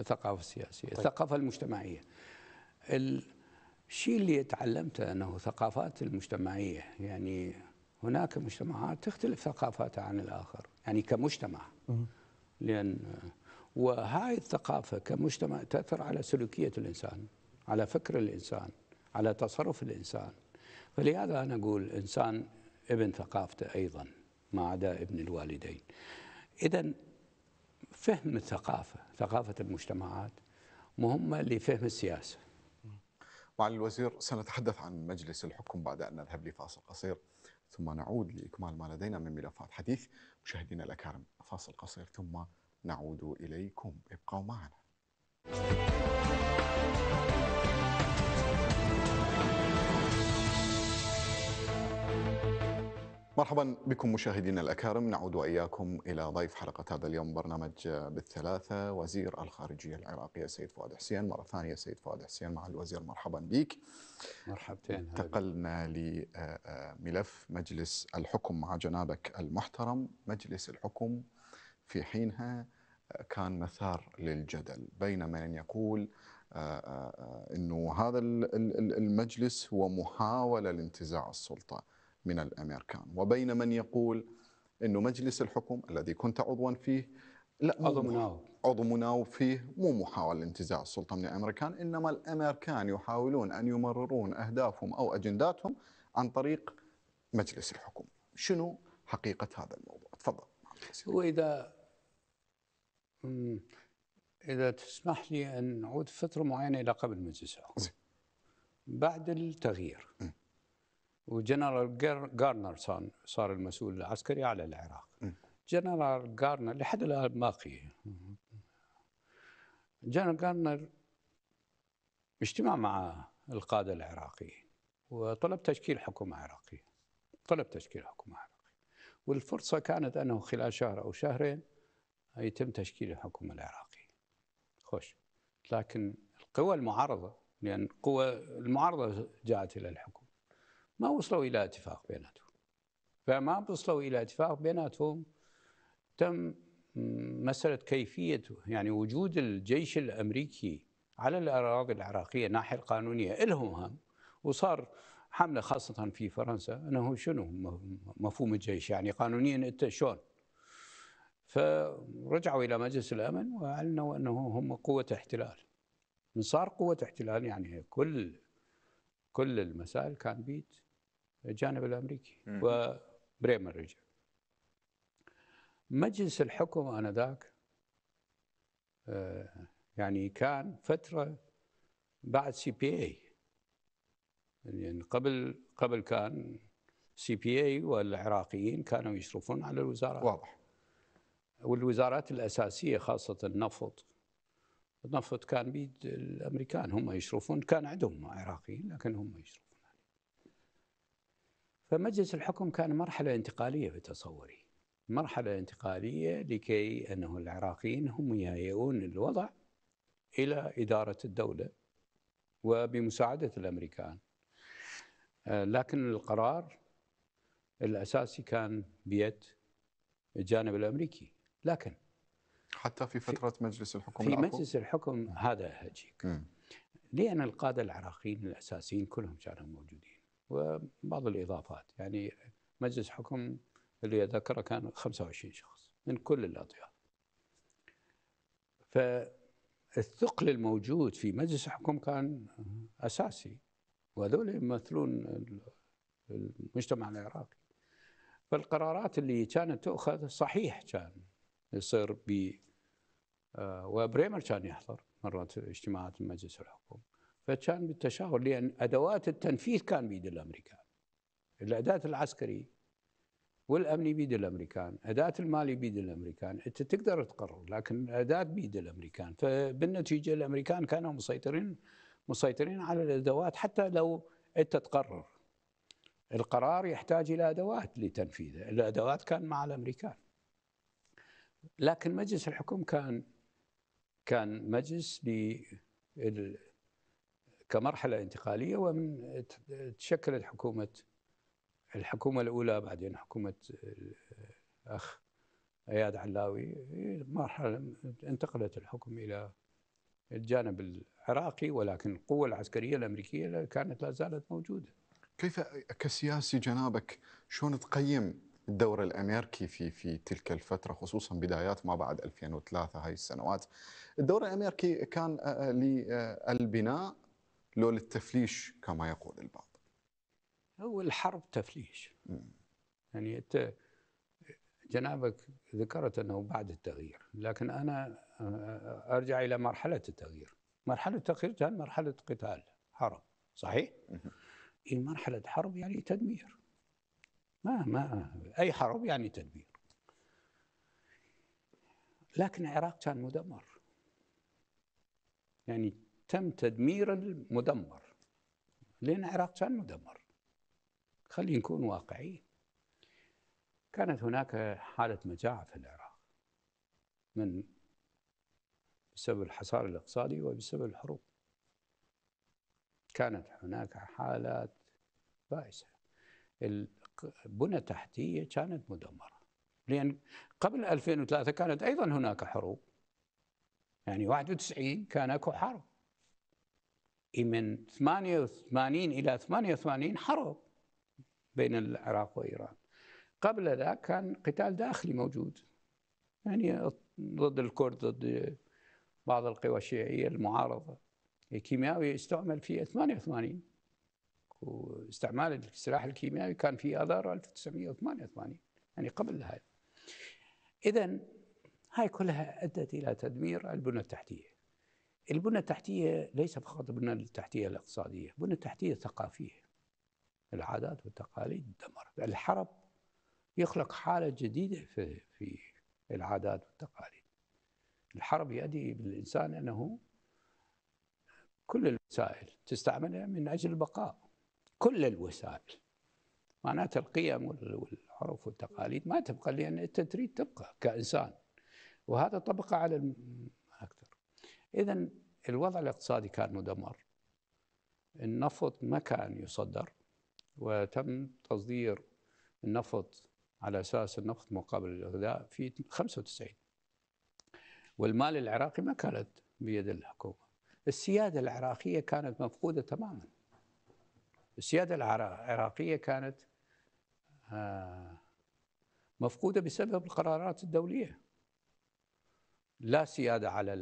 الثقافة السياسية طيب. الثقافة المجتمعية الشيء اللي تعلمته أنه ثقافات المجتمعية يعني هناك مجتمعات تختلف ثقافاتها عن الآخر يعني كمجتمع لأن وهاي الثقافة كمجتمع تأثر على سلوكية الإنسان على فكر الإنسان على تصرف الإنسان فلهذا أنا أقول الإنسان ابن ثقافته أيضا ما عدا ابن الوالدين إذا فهم الثقافة ثقافة المجتمعات مهمة لفهم السياسة مع الوزير سنتحدث عن مجلس الحكم بعد أن نذهب لفاصل قصير ثم نعود لإكمال ما لدينا من ملفات حديث مشاهدينا الأكارم فاصل قصير ثم نعود إليكم ابقوا معنا مرحبا بكم مشاهدينا الاكارم نعود واياكم الى ضيف حلقه هذا اليوم برنامج بالثلاثه وزير الخارجيه العراقيه سيد فؤاد حسين مره ثانيه سيد فؤاد حسين مع الوزير مرحبا بك مرحبتين انتقلنا لملف مجلس الحكم مع جنابك المحترم مجلس الحكم في حينها كان مثار للجدل بين من يقول آه، آه، آه، انه هذا المجلس هو محاوله لانتزاع السلطه من الامريكان وبين من يقول انه مجلس الحكم الذي كنت عضوا فيه لا عضو مناوب عضو مناوب فيه مو محاولة انتزاع السلطة من الأمريكان إنما الأمريكان يحاولون أن يمررون أهدافهم أو أجنداتهم عن طريق مجلس الحكم شنو حقيقة هذا الموضوع تفضل هو إذا إذا تسمح لي أن نعود فترة معينة إلى قبل مجلس الحكم بعد التغيير م. وجنرال جارنر صار, صار المسؤول العسكري على العراق جنرال جارنر لحد الان باقي جنرال جارنر اجتمع مع القاده العراقيين وطلب تشكيل حكومه عراقيه طلب تشكيل حكومه عراقيه والفرصه كانت انه خلال شهر او شهرين يتم تشكيل الحكومه العراقيه خوش لكن القوى المعارضه لان يعني قوى المعارضه جاءت الى الحكومه ما وصلوا إلى اتفاق بيناتهم فما وصلوا إلى اتفاق بيناتهم تم مسألة كيفية يعني وجود الجيش الأمريكي على الأراضي العراقية الناحية القانونية إلهم هم وصار حملة خاصة في فرنسا أنه شنو مفهوم الجيش يعني قانونيا أنت شلون فرجعوا إلى مجلس الأمن وأعلنوا أنه هم قوة احتلال من صار قوة احتلال يعني كل كل المسائل كان بيت الجانب الامريكي وبريمر رجع مجلس الحكم انذاك آه، يعني كان فتره بعد سي بي اي يعني قبل قبل كان سي بي اي والعراقيين كانوا يشرفون على الوزارات واضح والوزارات الاساسيه خاصه النفط النفط كان بيد الامريكان هم يشرفون كان عندهم عراقيين لكن هم يشرفون فمجلس الحكم كان مرحلة انتقالية في تصوري مرحلة انتقالية لكي أنه العراقيين هم يهيئون الوضع إلى إدارة الدولة وبمساعدة الأمريكان آه، لكن القرار الأساسي كان بيد الجانب الأمريكي لكن حتى في فترة في مجلس الحكم في مجلس الحكم هذا هجيك لأن القادة العراقيين الأساسيين كلهم كانوا موجودين وبعض الإضافات يعني مجلس حكم اللي ذكره كان 25 شخص من كل الأطياف فالثقل الموجود في مجلس الحكم كان أساسي وهذول يمثلون المجتمع العراقي فالقرارات اللي كانت تؤخذ صحيح كان يصير ب آه، وبريمر كان يحضر مرات اجتماعات مجلس الحكومي فكان بالتشاور لان ادوات التنفيذ كان بيد الامريكان الاداه العسكري والامني بيد الامريكان، اداه المالي بيد الامريكان، انت تقدر تقرر لكن الاداه بيد الامريكان، فبالنتيجه الامريكان كانوا مسيطرين مسيطرين على الادوات حتى لو انت تقرر القرار يحتاج الى ادوات لتنفيذه، الادوات كان مع الامريكان. لكن مجلس الحكم كان كان مجلس كمرحلة انتقالية ومن تشكلت حكومة الحكومة الأولى بعدين حكومة الأخ اياد علاوي مرحله انتقلت الحكم الى الجانب العراقي ولكن القوه العسكريه الامريكيه كانت لا زالت موجوده. كيف كسياسي جنابك شلون تقيم الدور الامريكي في في تلك الفتره خصوصا بدايات ما بعد 2003 هاي السنوات. الدور الامريكي كان آه، للبناء لو للتفليش كما يقول البعض هو الحرب تفليش م. يعني أنت جنابك ذكرت أنه بعد التغيير لكن أنا أرجع إلى مرحلة التغيير مرحلة التغيير كان مرحلة قتال حرب صحيح؟ إن مرحلة حرب يعني تدمير ما ما أي حرب يعني تدمير لكن العراق كان مدمر يعني تم تدمير المدمر لأن العراق كان مدمر خلينا نكون واقعيين كانت هناك حالة مجاعة في العراق من بسبب الحصار الاقتصادي وبسبب الحروب كانت هناك حالات بائسة البنى التحتية كانت مدمرة لأن قبل 2003 كانت أيضا هناك حروب يعني 91 كان اكو حرب من 88 إلى 88 حرب بين العراق وإيران قبل ذاك كان قتال داخلي موجود يعني ضد الكرد ضد بعض القوى الشيعية المعارضة الكيماوي استعمل في 88 واستعمال السلاح الكيميائي كان في اذار 1988 يعني قبل هذا اذا هاي كلها ادت الى تدمير البنى التحتيه البنى التحتيه ليس فقط البنى التحتيه الاقتصاديه، البنى التحتيه الثقافيه. العادات والتقاليد دمرت، الحرب يخلق حاله جديده في في العادات والتقاليد. الحرب يؤدي بالانسان انه كل الوسائل تستعملها من اجل البقاء. كل الوسائل. معناته القيم والعرف والتقاليد ما تبقى لان انت تريد تبقى كانسان. وهذا طبق على إذا الوضع الاقتصادي كان مدمر النفط ما كان يصدر وتم تصدير النفط على أساس النفط مقابل الغذاء في 95 والمال العراقي ما كانت بيد الحكومة السيادة العراقية كانت مفقودة تماما السيادة العراقية كانت آه، مفقودة بسبب القرارات الدولية لا سيادة على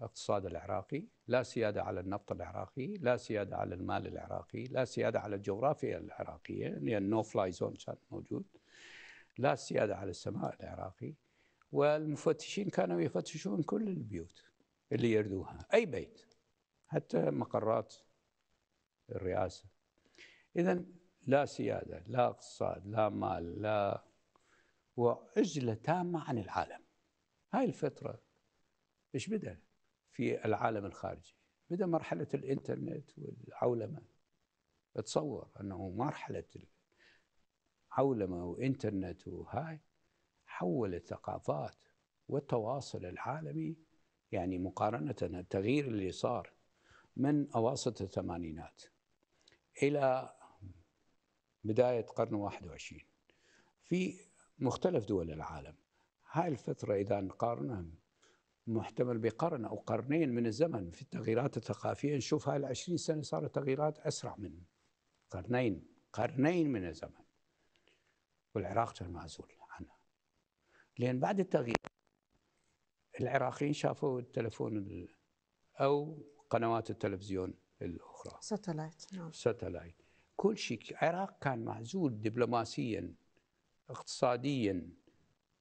الاقتصاد العراقي لا سيادة على النفط العراقي لا سيادة على المال العراقي لا سيادة على الجغرافيا العراقية لأن نو فلاي زون كان موجود لا سيادة على السماء العراقي والمفتشين كانوا يفتشون كل البيوت اللي يردوها أي بيت حتى مقرات الرئاسة إذا لا سيادة لا اقتصاد لا مال لا وعزلة تامة عن العالم هاي الفترة ايش بدأ؟ في العالم الخارجي بدأ مرحلة الإنترنت والعولمة أتصور أنه مرحلة العولمه وإنترنت وهاي حول الثقافات والتواصل العالمي يعني مقارنة التغيير اللي صار من أواسط الثمانينات إلى بداية قرن 21 في مختلف دول العالم هاي الفترة إذا نقارنها محتمل بقرن أو قرنين من الزمن في التغييرات الثقافية نشوف هاي العشرين سنة صارت تغييرات أسرع من قرنين قرنين من الزمن والعراق كان معزول عنها لأن بعد التغيير العراقيين شافوا التلفون أو قنوات التلفزيون الأخرى ساتلايت نعم ساتلايت كل شيء العراق كان معزول دبلوماسيا اقتصاديا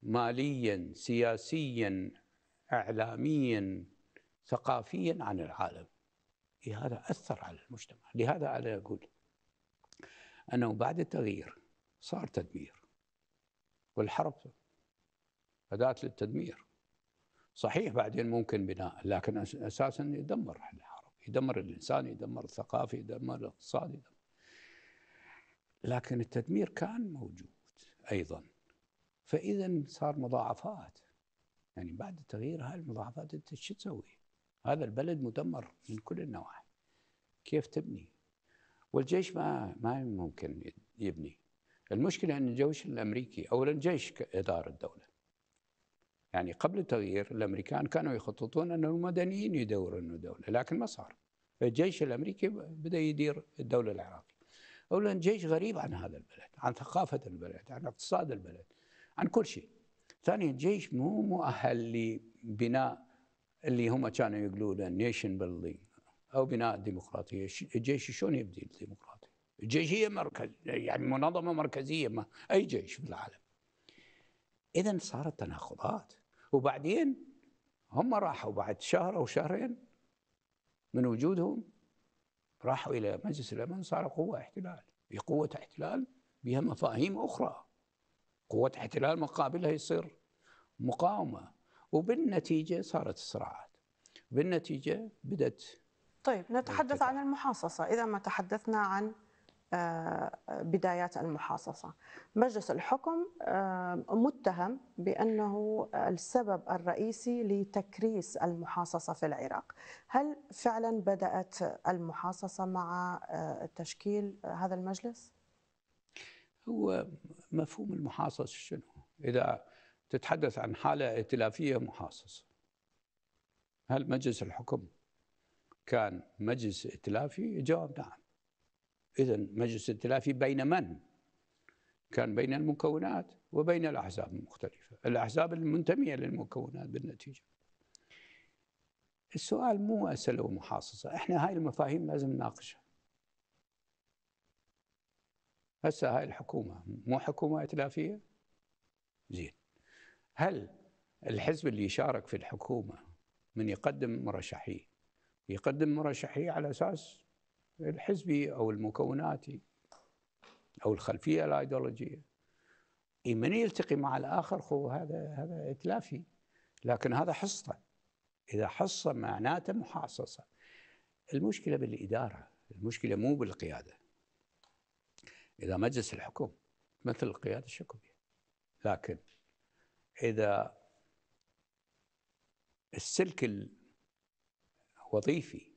ماليا سياسيا اعلاميا ثقافيا عن العالم هذا اثر على المجتمع لهذا انا اقول انه بعد التغيير صار تدمير والحرب اداه للتدمير صحيح بعدين ممكن بناء لكن اساسا يدمر الحرب يدمر الانسان يدمر الثقافه يدمر الاقتصاد لكن التدمير كان موجود ايضا فاذا صار مضاعفات يعني بعد تغيير هاي المضاعفات انت شو تسوي؟ هذا البلد مدمر من كل النواحي كيف تبني؟ والجيش ما ما ممكن يبني المشكلة أن الجيش الأمريكي أولا جيش إدارة الدولة يعني قبل التغيير الأمريكان كانوا يخططون أن المدنيين يدورون دولة لكن ما صار الجيش الأمريكي بدأ يدير الدولة العراقية أولا جيش غريب عن هذا البلد عن ثقافة البلد عن اقتصاد البلد عن كل شيء ثاني الجيش مو مؤهل لبناء اللي هم كانوا يقولون نيشن بيلدينج او بناء الديمقراطيه، الجيش شلون يبدي الديمقراطيه؟ الجيش هي مركز يعني منظمه مركزيه ما اي جيش في العالم. اذا صارت تناقضات وبعدين هم راحوا بعد شهر او شهرين من وجودهم راحوا الى مجلس الامن صاروا قوه احتلال، هي قوه احتلال بها مفاهيم اخرى قوة احتلال مقابلها يصير مقاومة وبالنتيجة صارت الصراعات بالنتيجة بدأت طيب نتحدث عن المحاصصة إذا ما تحدثنا عن آه، بدايات المحاصصة مجلس الحكم آه، متهم بأنه السبب الرئيسي لتكريس المحاصصة في العراق هل فعلا بدأت المحاصصة مع آه، تشكيل هذا المجلس؟ هو مفهوم المحاصص شنو إذا تتحدث عن حالة ائتلافية محاصصة هل مجلس الحكم كان مجلس ائتلافي؟ الجواب نعم إذا مجلس ائتلافي بين من؟ كان بين المكونات وبين الأحزاب المختلفة الأحزاب المنتمية للمكونات بالنتيجة السؤال مو أسئلة ومحاصصة إحنا هاي المفاهيم لازم نناقشها هسه هاي الحكومه مو حكومه ائتلافيه؟ زين هل الحزب اللي يشارك في الحكومه من يقدم مرشحيه يقدم مرشحيه على اساس الحزبي او المكوناتي او الخلفيه الايديولوجيه من يلتقي مع الاخر هو هذا هذا ائتلافي لكن هذا حصه اذا حصه معناته محاصصه المشكله بالاداره المشكله مو بالقياده اذا مجلس الحكومة مثل القيادة الشكوية لكن إذا السلك الوظيفي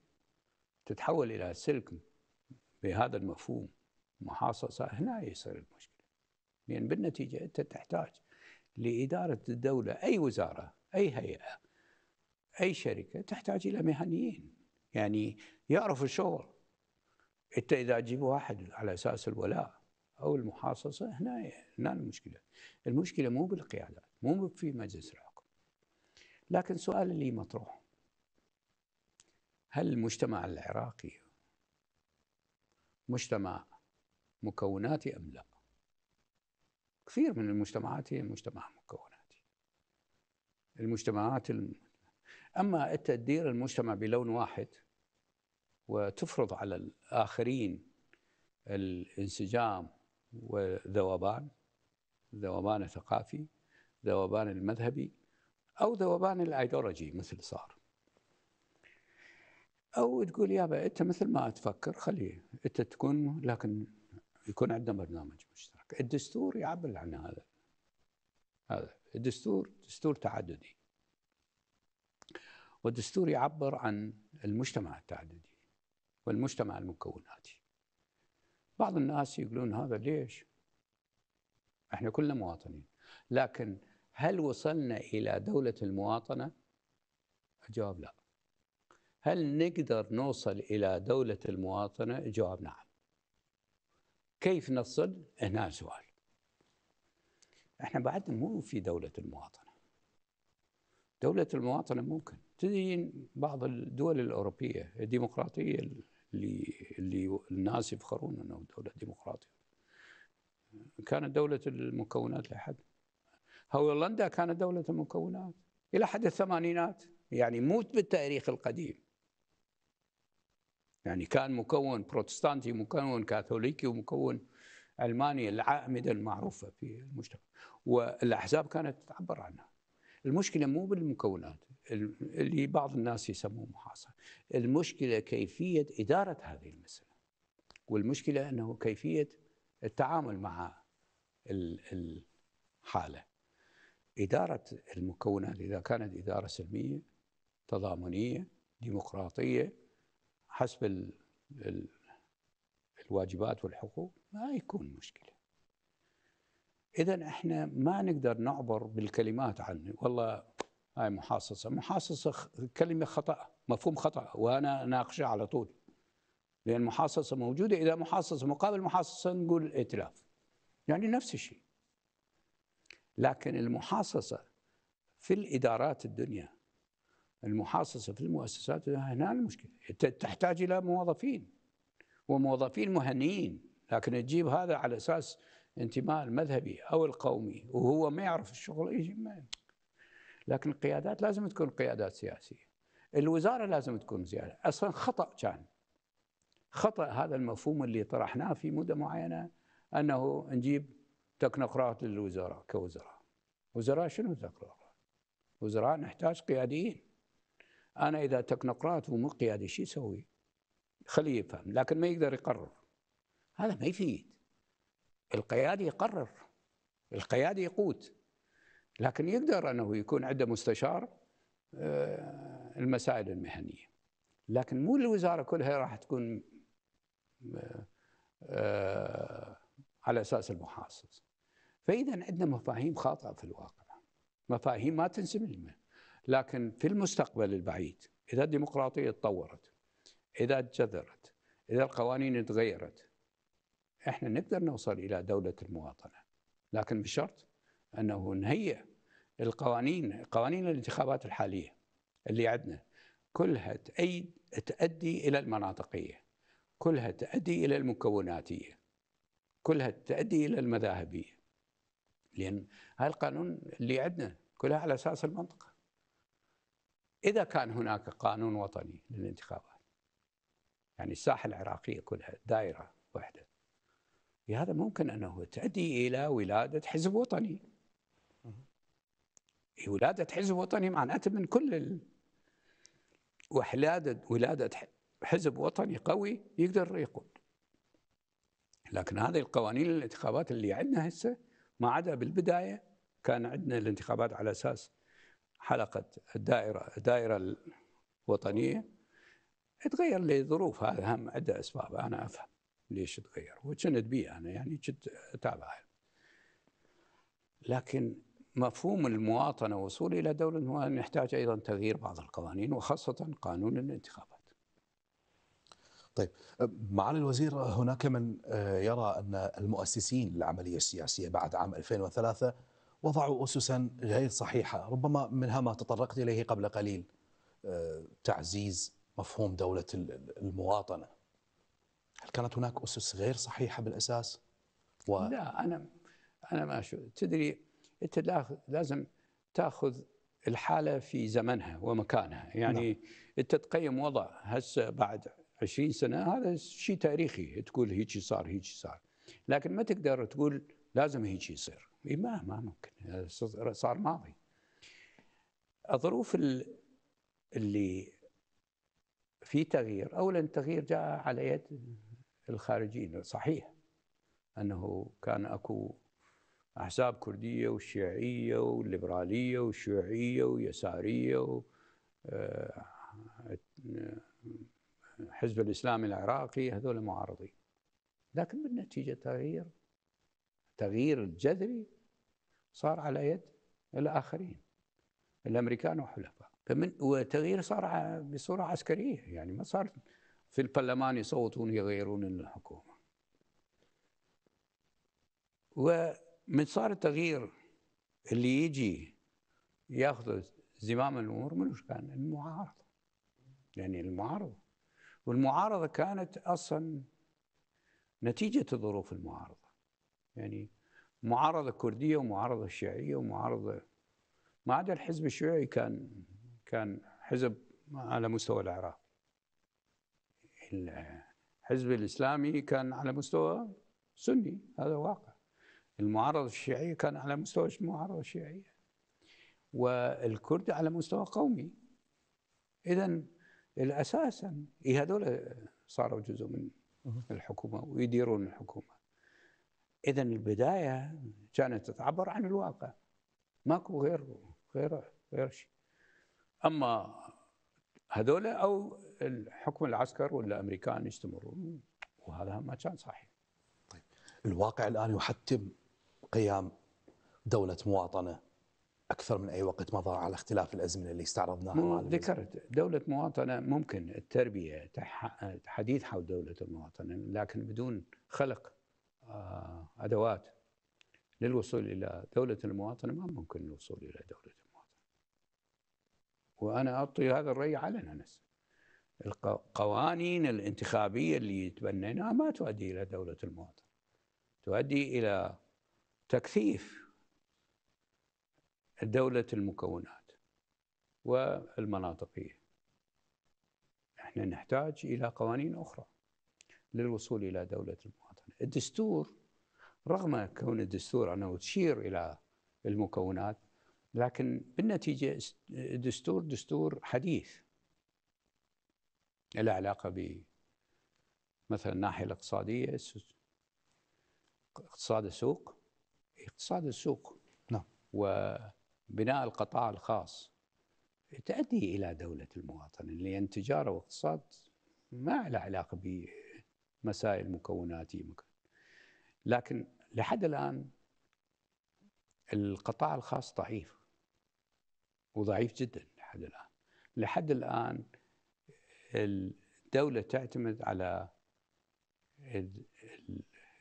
تتحول إلى سلك بهذا المفهوم محاصصة هنا يصير المشكلة لأن يعني بالنتيجة أنت تحتاج لإدارة الدولة أي وزارة أي هيئة أي شركة تحتاج إلى مهنيين يعني يعرفوا الشغل انت اذا تجيب واحد على اساس الولاء او المحاصصه هنا هنا المشكله المشكله مو بالقيادات مو في مجلس الحكم لكن سؤال اللي مطروح هل المجتمع العراقي مجتمع مكوناتي ام لا؟ كثير من المجتمعات هي مجتمع مكوناتي. المجتمعات الم... اما انت تدير المجتمع بلون واحد وتفرض على الآخرين الانسجام وذوبان ذوبان الثقافي ذوبان المذهبي أو ذوبان الأيديولوجي مثل صار أو تقول يابا أنت مثل ما تفكر خليه أنت تكون لكن يكون عندنا برنامج مشترك الدستور يعبر عن هذا هذا الدستور دستور تعددي والدستور يعبر عن المجتمع التعددي والمجتمع المكوناتي بعض الناس يقولون هذا ليش احنا كلنا مواطنين لكن هل وصلنا الى دوله المواطنه الجواب لا هل نقدر نوصل الى دوله المواطنه الجواب نعم كيف نصل هنا السؤال احنا بعد مو في دوله المواطنه دولة المواطنة ممكن تدين بعض الدول الأوروبية الديمقراطية اللي اللي الناس يفخرون انه دوله ديمقراطيه. كانت دوله المكونات لحد هولندا كانت دوله المكونات الى حد الثمانينات يعني موت بالتاريخ القديم. يعني كان مكون بروتستانتي مكون كاثوليكي ومكون علماني العامده المعروفه في المجتمع والاحزاب كانت تعبر عنها. المشكله مو بالمكونات اللي بعض الناس يسموه محاصره المشكله كيفيه اداره هذه المساله والمشكله انه كيفيه التعامل مع الحاله اداره المكونات اذا كانت اداره سلميه تضامنيه ديمقراطيه حسب الواجبات والحقوق ما يكون مشكله اذا احنا ما نقدر نعبر بالكلمات عن والله هاي محاصصه محاصصه كلمه خطا مفهوم خطا وانا اناقشه على طول لان محاصصه موجوده اذا محاصصه مقابل محاصصه نقول ائتلاف يعني نفس الشيء لكن المحاصصه في الادارات الدنيا المحاصصه في المؤسسات هنا المشكله تحتاج الى موظفين وموظفين مهنيين لكن تجيب هذا على اساس الانتماء المذهبي او القومي وهو ما يعرف الشغل يجي ما لكن القيادات لازم تكون قيادات سياسيه الوزاره لازم تكون زياده اصلا خطا كان خطا هذا المفهوم اللي طرحناه في مده معينه انه نجيب تكنوقراط للوزراء كوزراء وزراء شنو تكنوقراط وزراء نحتاج قياديين انا اذا تكنوقراط ومو قيادي شو يسوي خليه يفهم لكن ما يقدر يقرر هذا ما يفيد القيادي يقرر القيادي يقود لكن يقدر انه يكون عنده مستشار آه، المسائل المهنيه لكن مو الوزاره كلها راح تكون آه، على اساس المحاصص فاذا عندنا مفاهيم خاطئه في الواقع مفاهيم ما تنسمم لكن في المستقبل البعيد اذا الديمقراطيه تطورت اذا تجذرت اذا القوانين تغيرت احنا نقدر نوصل الى دوله المواطنه لكن بشرط انه نهيئ القوانين قوانين الانتخابات الحاليه اللي عندنا كلها تأيد تؤدي الى المناطقيه كلها تؤدي الى المكوناتيه كلها تؤدي الى المذاهبيه لان هاي القانون اللي عندنا كلها على اساس المنطقه اذا كان هناك قانون وطني للانتخابات يعني الساحه العراقيه كلها دائره واحده هذا ممكن أنه تؤدي إلى ولادة حزب وطني إيه، ولادة حزب وطني معناته من كل ال... وحلادة ولادة حزب وطني قوي يقدر يقود لكن هذه القوانين الانتخابات اللي عندنا هسه ما عدا بالبداية كان عندنا الانتخابات على أساس حلقة الدائرة الدائرة الوطنية تغير لظروف هذا هم عدة أسباب أنا أفهم ليش تغير وتسند بي أنا يعني كنت اتابع لكن مفهوم المواطنة وصول إلى دولة نحتاج أيضا تغيير بعض القوانين وخاصة قانون الانتخابات طيب معالي الوزير هناك من آه، يرى أن المؤسسين للعملية السياسية بعد عام 2003 وضعوا أسسا غير صحيحة ربما منها ما تطرقت إليه قبل قليل آه، تعزيز مفهوم دولة المواطنة هل كانت هناك أسس غير صحيحة بالأساس؟ و... لا أنا أنا ما شو تدري أنت لازم تأخذ الحالة في زمنها ومكانها يعني نعم. أنت تقيم وضع هسه بعد 20 سنة هذا شيء تاريخي تقول هيك صار هيك صار لكن ما تقدر تقول لازم هيك يصير ما ما ممكن صار ماضي الظروف اللي في تغيير اولا التغيير جاء على يد الخارجين صحيح أنه كان أكو أحزاب كردية وشيعية والليبرالية والشيوعية ويسارية آه، حزب الإسلام العراقي هذول معارضين لكن بالنتيجة تغيير التغيير الجذري صار على يد الآخرين الأمريكان وحلفاء فمن وتغيير صار بصورة عسكرية يعني ما صار في البرلمان يصوتون يغيرون الحكومة ومن صار التغيير اللي يجي ياخذ زمام الامور منو كان؟ المعارضه. يعني المعارضه. والمعارضه كانت اصلا نتيجه ظروف المعارضه. يعني معارضه كرديه ومعارضه شيعيه ومعارضه ما عدا الحزب الشيوعي كان كان حزب على مستوى العراق. الحزب الإسلامي كان على مستوى سني هذا واقع المعارضة الشيعية كان على مستوى المعارضة الشيعية والكرد على مستوى قومي إذا الاساسا إيه هذول صاروا جزء من الحكومة ويديرون الحكومة إذا البداية كانت تعبر عن الواقع ماكو غير غير غير شيء أما هذول أو الحكم العسكر والامريكان يستمرون وهذا ما كان صحيح. طيب الواقع الان يحتم قيام دوله مواطنه اكثر من اي وقت مضى على اختلاف الازمنه اللي استعرضناها ذكرت دوله مواطنه ممكن التربيه حديث حول دوله المواطنه لكن بدون خلق آه، ادوات للوصول الى دوله المواطنه ما ممكن الوصول الى دوله المواطنه. وانا اعطي هذا الراي على انس. القوانين الانتخابية اللي تبنيناها ما تؤدي إلى دولة المواطن تؤدي إلى تكثيف دولة المكونات والمناطقية احنا نحتاج إلى قوانين أخرى للوصول إلى دولة المواطن الدستور رغم كون الدستور أنه تشير إلى المكونات لكن بالنتيجة الدستور دستور حديث لها علاقة ب مثلا الناحية الاقتصادية اقتصاد السوق اقتصاد السوق نعم وبناء القطاع الخاص تؤدي إلى دولة المواطن لأن تجارة واقتصاد ما له علاقة بمسائل مكوناتية لكن لحد الآن القطاع الخاص ضعيف وضعيف جدا لحد الآن لحد الآن الدولة تعتمد على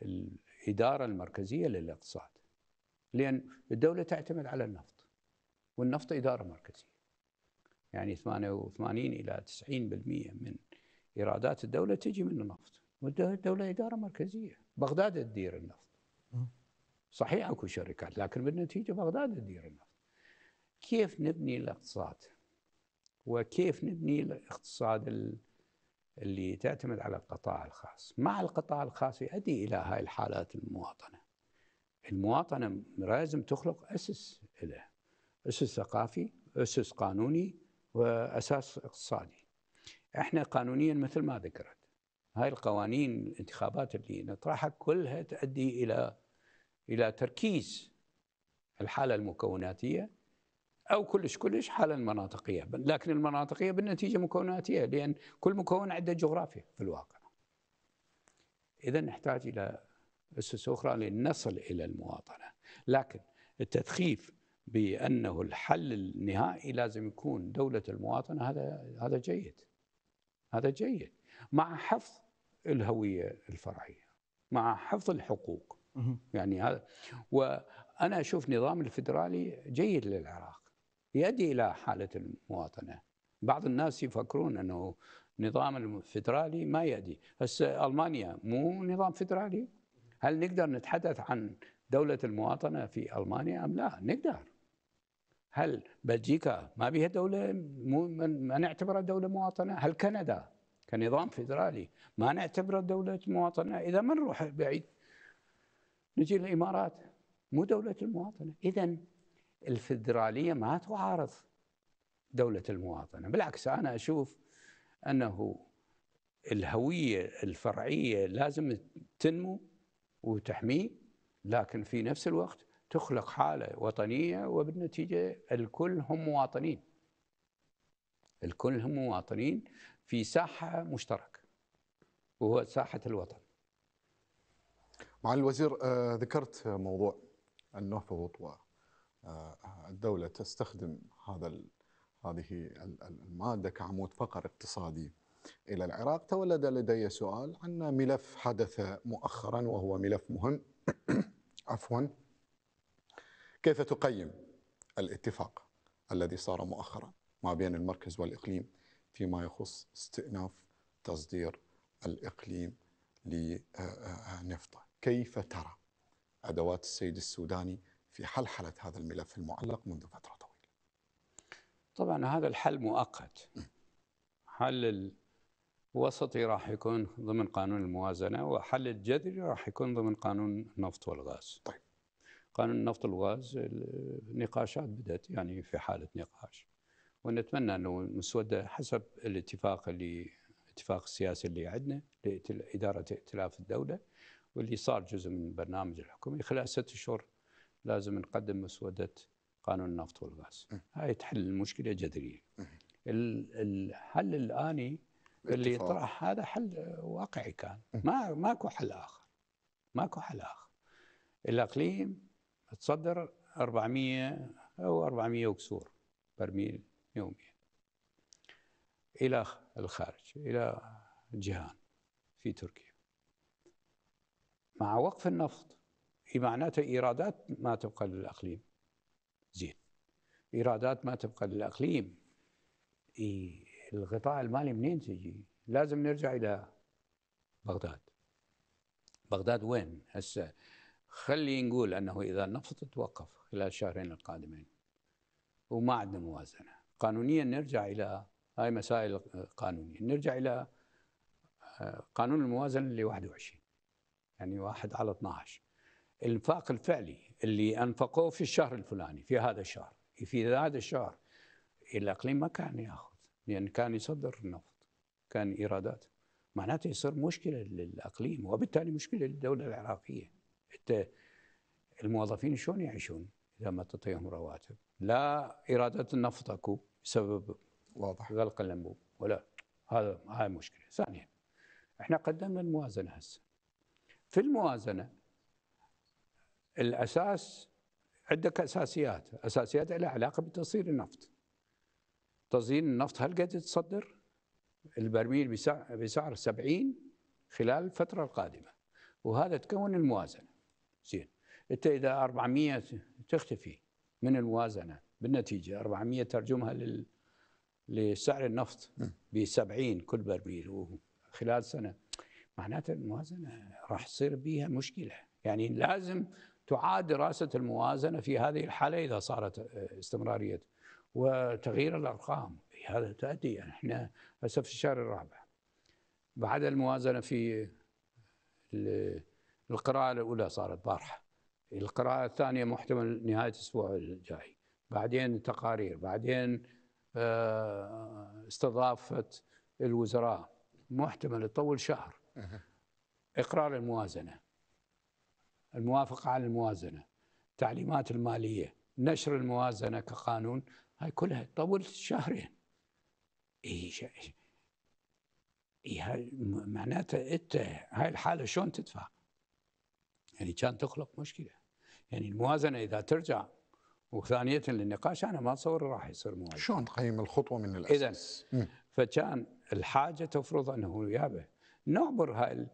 الإدارة المركزية للاقتصاد لأن الدولة تعتمد على النفط والنفط إدارة مركزية يعني 88 إلى 90% من إيرادات الدولة تجي من النفط والدولة إدارة مركزية بغداد تدير النفط صحيح اكو شركات لكن بالنتيجه بغداد تدير النفط كيف نبني الاقتصاد وكيف نبني الاقتصاد اللي تعتمد على القطاع الخاص مع القطاع الخاص يؤدي إلى هاي الحالات المواطنة المواطنة لازم تخلق أسس له أسس ثقافي أسس قانوني وأساس اقتصادي احنا قانونيا مثل ما ذكرت هاي القوانين الانتخابات اللي نطرحها كلها تؤدي إلى إلى تركيز الحالة المكوناتية او كلش كلش حالا مناطقيه، لكن المناطقيه بالنتيجه مكوناتيه لان كل مكون عنده جغرافيا في الواقع. اذا نحتاج الى اسس اخرى لنصل الى المواطنه، لكن التدخيف بانه الحل النهائي لازم يكون دوله المواطنه هذا هذا جيد. هذا جيد مع حفظ الهويه الفرعيه، مع حفظ الحقوق. يعني هذا وانا اشوف نظام الفدرالي جيد للعراق يؤدي إلى حالة المواطنة بعض الناس يفكرون أنه نظام الفدرالي ما يؤدي هسه ألمانيا مو نظام فدرالي هل نقدر نتحدث عن دولة المواطنة في ألمانيا أم لا نقدر هل بلجيكا ما بها دولة مو ما نعتبرها دولة مواطنة هل كندا كنظام فدرالي ما نعتبرها دولة مواطنة إذا ما نروح بعيد نجي الإمارات مو دولة المواطنة إذا الفدراليه ما تعارض دوله المواطنه بالعكس انا اشوف انه الهويه الفرعيه لازم تنمو وتحميه لكن في نفس الوقت تخلق حاله وطنيه وبالنتيجه الكل هم مواطنين الكل هم مواطنين في ساحه مشتركه وهو ساحه الوطن مع الوزير آه، ذكرت موضوع النهضه والطوارئ آه، الدولة تستخدم هذا هذه المادة كعمود فقر اقتصادي إلى العراق تولد لدي سؤال عن ملف حدث مؤخرا وهو ملف مهم عفوا كيف تقيم الاتفاق الذي صار مؤخرا ما بين المركز والإقليم فيما يخص استئناف تصدير الإقليم لنفطه كيف ترى أدوات السيد السوداني في حلحلة هذا الملف المعلق منذ فترة طويلة طبعا هذا الحل مؤقت حل الوسطي راح يكون ضمن قانون الموازنة وحل الجذري راح يكون ضمن قانون النفط والغاز طيب قانون النفط والغاز النقاشات بدأت يعني في حالة نقاش ونتمنى أنه المسودة حسب الاتفاق اللي اتفاق السياسي اللي عندنا لإدارة ائتلاف الدولة واللي صار جزء من البرنامج الحكومي خلال ست شهور لازم نقدم مسودة قانون النفط والغاز هاي تحل المشكلة جذرية الحل الآني اللي طرح هذا حل واقعي كان ما ماكو حل آخر ماكو حل آخر الإقليم تصدر 400 أو 400 وكسور برميل يوميا إلى الخارج إلى جهان في تركيا مع وقف النفط معناته ايرادات ما تبقى للاقليم زين ايرادات ما تبقى للاقليم إيه الغطاء المالي منين تجي؟ لازم نرجع الى بغداد بغداد وين هسه خلي نقول انه اذا النفط توقف خلال الشهرين القادمين وما عندنا موازنه قانونيا نرجع الى هاي مسائل قانونيه نرجع الى آه، قانون الموازنه اللي 21 يعني واحد على 12 الانفاق الفعلي اللي انفقوه في الشهر الفلاني في هذا الشهر في هذا الشهر الاقليم ما كان ياخذ لان كان يصدر النفط كان ايرادات معناته يصير مشكله للاقليم وبالتالي مشكله للدوله العراقيه انت الموظفين شلون يعيشون اذا ما تعطيهم رواتب لا ايرادات النفط اكو بسبب واضح غلق الانبوب ولا هذا هاي مشكله ثانيا احنا قدمنا الموازنه هسه في الموازنه الاساس عندك اساسيات، اساسيات لها علاقه بتصدير النفط. تصدير النفط هل قد تصدر؟ البرميل بسعر 70 خلال الفتره القادمه وهذا تكون الموازنه. زين انت اذا 400 تختفي من الموازنه بالنتيجه 400 ترجمها لل لسعر النفط ب 70 كل برميل خلال سنه معناته الموازنه راح تصير بيها مشكله يعني لازم تعاد دراسه الموازنه في هذه الحاله اذا صارت آه، استمراريه وتغيير الارقام هذا تاتي يعني احنا هسه في الشهر الرابع بعد الموازنه في آه، القراءه الاولى صارت بارحه القراءه الثانيه محتمل نهايه الاسبوع الجاي بعدين تقارير بعدين آه، استضافه الوزراء محتمل تطول شهر اقرار الموازنه الموافقة على الموازنة تعليمات المالية نشر الموازنة كقانون هاي كلها تطول شهرين إيه شا... إيه معناته أنت هاي الحالة شلون تدفع يعني كان تخلق مشكلة يعني الموازنة إذا ترجع وثانية للنقاش أنا ما أتصور راح يصير موازنة شلون تقيم الخطوة من الأساس إذا فكان الحاجة تفرض أنه يابه نعبر هاي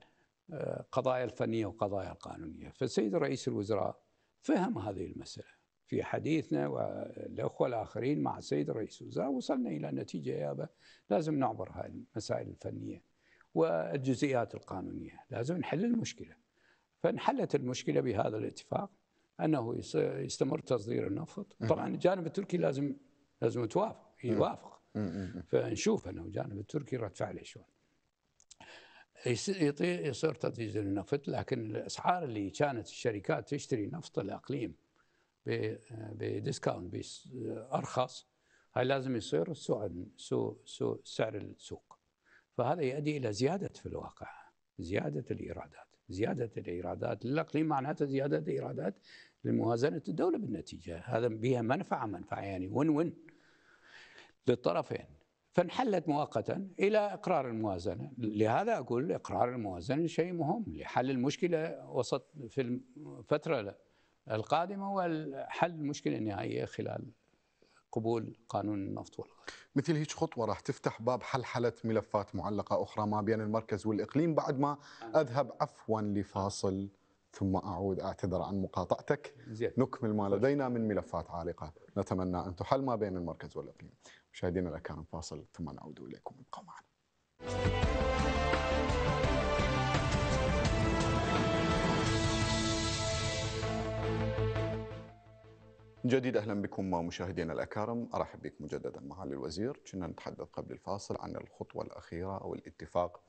قضايا الفنيه وقضايا القانونيه، فالسيد رئيس الوزراء فهم هذه المساله في حديثنا والاخوه الاخرين مع السيد رئيس الوزراء وصلنا الى نتيجه يابا لازم نعبر هاي المسائل الفنيه والجزئيات القانونيه، لازم نحل المشكله. فانحلت المشكله بهذا الاتفاق انه يستمر تصدير النفط، طبعا الجانب التركي لازم لازم توافق يوافق فنشوف انه الجانب التركي رد فعله شلون. يصير تطريز النفط لكن الاسعار اللي كانت الشركات تشتري نفط الاقليم بديسكاونت ارخص هاي لازم يصير سوء سوء سوء سعر السوق فهذا يؤدي الى زياده في الواقع زياده الايرادات زياده الايرادات للاقليم معناته زياده ايرادات لموازنه الدوله بالنتيجه هذا بها منفعه منفعه يعني وين وين للطرفين فانحلت مؤقتا الى اقرار الموازنه، لهذا اقول اقرار الموازنه شيء مهم لحل المشكله وسط في الفتره القادمه وحل المشكله النهائيه خلال قبول قانون النفط والغاز. مثل هيك خطوه راح تفتح باب حلحله ملفات معلقه اخرى ما بين المركز والاقليم بعد ما اذهب عفوا لفاصل ثم اعود اعتذر عن مقاطعتك زي. نكمل ما لدينا من ملفات عالقه نتمنى ان تحل ما بين المركز والاقليم. مشاهدينا الأكارم فاصل ثم نعود إليكم ابقوا معنا جديد اهلا بكم مشاهدينا الاكارم ارحب بكم مجددا معالي الوزير كنا نتحدث قبل الفاصل عن الخطوه الاخيره او الاتفاق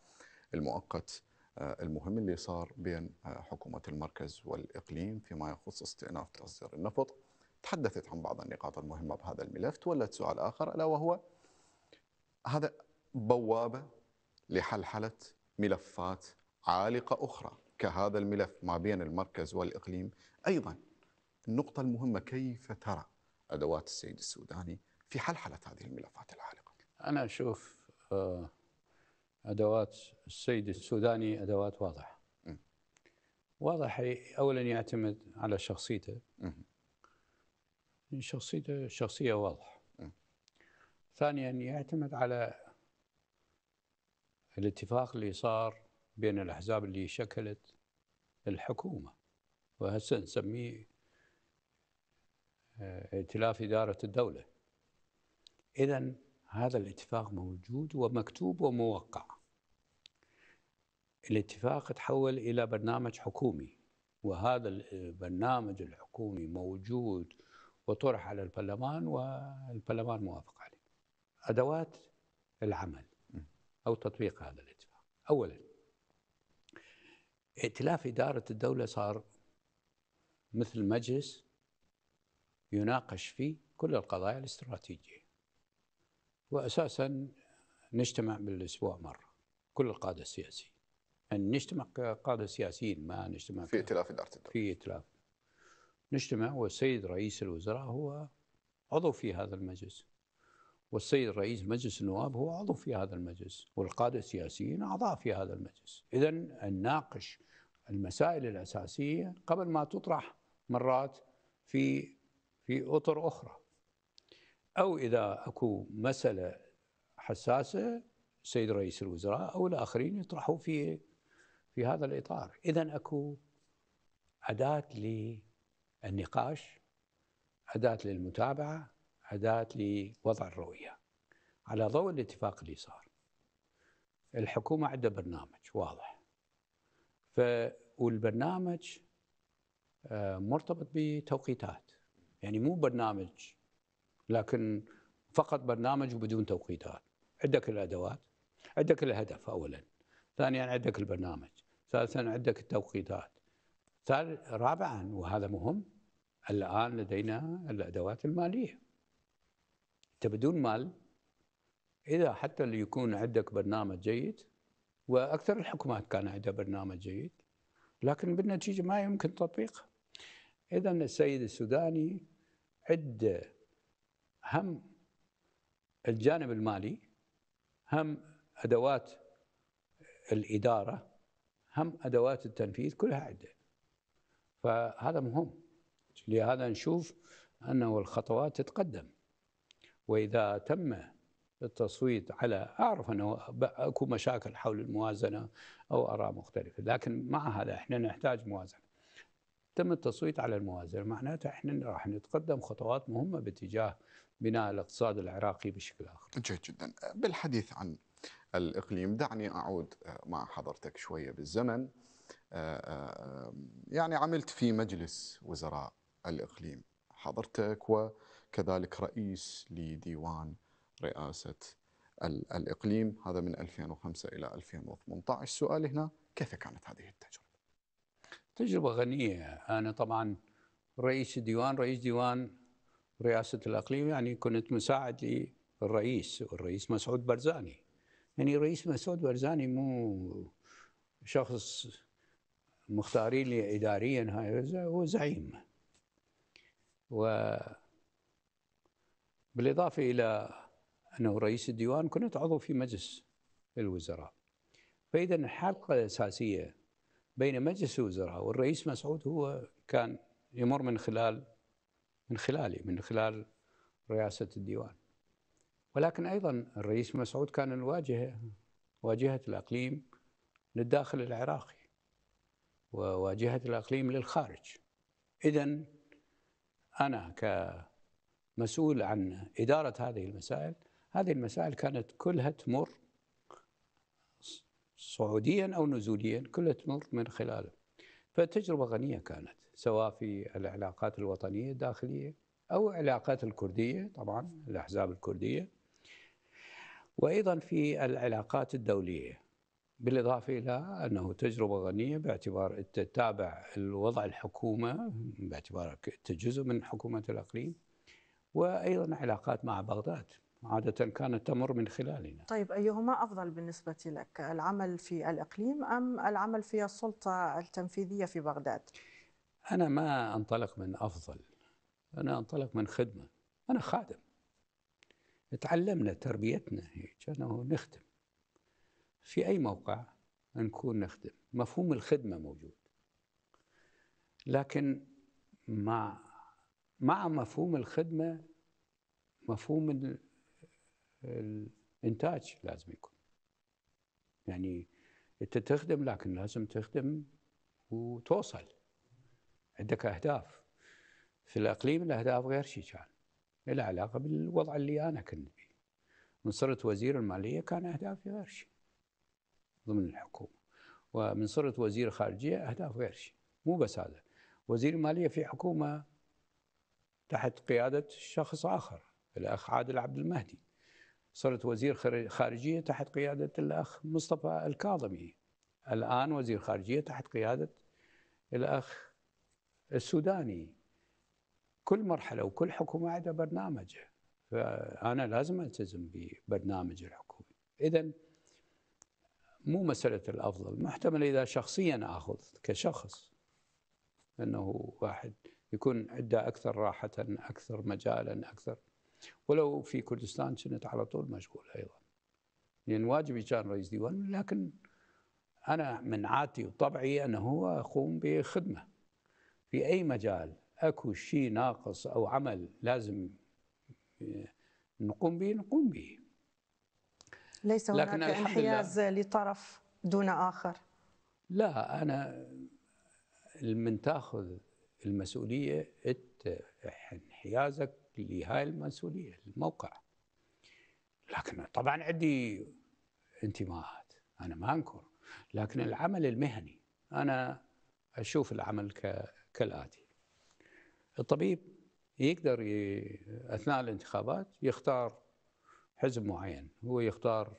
المؤقت آه، المهم اللي صار بين آه، حكومه المركز والاقليم فيما يخص استئناف تصدير النفط تحدثت عن بعض النقاط المهمة بهذا الملف تولد سؤال آخر ألا وهو هذا بوابة لحلحلة ملفات عالقة أخرى كهذا الملف ما بين المركز والإقليم أيضا النقطة المهمة كيف ترى أدوات السيد السوداني في حلحلة هذه الملفات العالقة أنا أشوف آه، أدوات السيد السوداني أدوات واضحة واضح أولا يعتمد على شخصيته من شخصيته شخصية واضحة نعم. ثانيا يعتمد على الاتفاق اللي صار بين الأحزاب اللي شكلت الحكومة وهسه نسميه آه، ائتلاف إدارة الدولة إذا هذا الاتفاق موجود ومكتوب وموقع الاتفاق تحول إلى برنامج حكومي وهذا البرنامج آه، الحكومي موجود وطرح على البرلمان والبرلمان موافق عليه أدوات العمل أو تطبيق هذا الاتفاق أولا ائتلاف إدارة الدولة صار مثل مجلس يناقش فيه كل القضايا الاستراتيجية وأساسا نجتمع بالأسبوع مرة كل القادة السياسيين أن يعني نجتمع كقادة سياسيين ما نجتمع في ائتلاف إدارة الدولة في ائتلاف نجتمع والسيد رئيس الوزراء هو عضو في هذا المجلس والسيد رئيس مجلس النواب هو عضو في هذا المجلس والقادة السياسيين أعضاء في هذا المجلس إذا نناقش المسائل الأساسية قبل ما تطرح مرات في في أطر أخرى أو إذا أكو مسألة حساسة السيد رئيس الوزراء أو الآخرين يطرحوا في في هذا الإطار إذا أكو أداة النقاش أداة للمتابعة أداة لوضع الرؤية على ضوء الاتفاق اللي صار الحكومة عندها برنامج واضح ف والبرنامج آه، مرتبط بتوقيتات يعني مو برنامج لكن فقط برنامج وبدون توقيتات عندك الادوات عندك الهدف اولا ثانيا عندك البرنامج ثالثا عندك التوقيتات ثالث رابعا وهذا مهم الآن لدينا الأدوات المالية أنت بدون مال إذا حتى اللي يكون عندك برنامج جيد وأكثر الحكومات كان عندها برنامج جيد لكن بالنتيجة ما يمكن تطبيقه إذا السيد السوداني عد هم الجانب المالي هم أدوات الإدارة هم أدوات التنفيذ كلها عدة فهذا مهم لهذا نشوف أنه الخطوات تتقدم وإذا تم التصويت على أعرف أنه أكو مشاكل حول الموازنة أو آراء مختلفة لكن مع هذا إحنا نحتاج موازنة تم التصويت على الموازنة معناتها إحنا راح نتقدم خطوات مهمة باتجاه بناء الاقتصاد العراقي بشكل آخر جيد جدا بالحديث عن الإقليم دعني أعود مع حضرتك شوية بالزمن آه، آه، يعني عملت في مجلس وزراء الإقليم حضرتك وكذلك رئيس لديوان رئاسة الإقليم هذا من 2005 إلى 2018 سؤالي هنا كيف كانت هذه التجربة؟ تجربة غنية أنا طبعا رئيس ديوان رئيس ديوان رئاسة الأقليم يعني كنت مساعد للرئيس والرئيس مسعود برزاني يعني رئيس مسعود برزاني مو شخص مختارين لي إداريا هو زعيم و بالإضافة إلى أنه رئيس الديوان كنت عضو في مجلس الوزراء فإذا الحلقة الأساسية بين مجلس الوزراء والرئيس مسعود هو كان يمر من خلال من خلالي من خلال رئاسة الديوان ولكن أيضا الرئيس مسعود كان الواجهة واجهة الأقليم للداخل العراقي وواجهة الأقليم للخارج إذا انا كمسؤول عن اداره هذه المسائل هذه المسائل كانت كلها تمر صعوديا او نزوليا كلها تمر من خلاله فتجربه غنيه كانت سواء في العلاقات الوطنيه الداخليه او العلاقات الكرديه طبعا الاحزاب الكرديه وايضا في العلاقات الدوليه بالإضافة إلى أنه تجربة غنية باعتبار تتابع الوضع الحكومة باعتبارك أنت جزء من حكومة الأقليم وأيضا علاقات مع بغداد عادة كانت تمر من خلالنا طيب أيهما أفضل بالنسبة لك العمل في الإقليم أم العمل في السلطة التنفيذية في بغداد؟ أنا ما أنطلق من أفضل أنا أنطلق من خدمة أنا خادم تعلمنا تربيتنا هيك أنه نخدم في أي موقع نكون نخدم مفهوم الخدمة موجود لكن مع مع مفهوم الخدمة مفهوم الإنتاج لازم يكون يعني أنت تخدم لكن لازم تخدم وتوصل عندك أهداف في الإقليم الأهداف غير شيء كان له علاقة بالوضع اللي أنا كنت فيه من صرت وزير المالية كان أهدافي غير شيء ضمن الحكومة ومن صرت وزير خارجية أهداف غير شيء مو بس هذا وزير مالية في حكومة تحت قيادة شخص آخر الأخ عادل عبد المهدي صرت وزير خارجية تحت قيادة الأخ مصطفى الكاظمي الآن وزير خارجية تحت قيادة الأخ السوداني كل مرحلة وكل حكومة عندها برنامجها فأنا لازم ألتزم ببرنامج الحكومة إذا مو مسألة الأفضل محتمل إذا شخصيا أخذ كشخص أنه واحد يكون عنده أكثر راحة أكثر مجالا أكثر ولو في كردستان كنت على طول مشغول أيضا لأن يعني واجبي كان رئيس ديوان لكن أنا من عادتي وطبعي أنه هو أقوم بخدمة في أي مجال أكو شيء ناقص أو عمل لازم آه، نقوم به نقوم به ليس هناك انحياز لطرف دون آخر لا أنا من تاخذ المسؤولية انت انحيازك لهاي المسؤولية الموقع لكن طبعا عندي انتماءات أنا ما أنكر لكن العمل المهني أنا أشوف العمل كالآتي الطبيب يقدر أثناء الانتخابات يختار حزب معين هو يختار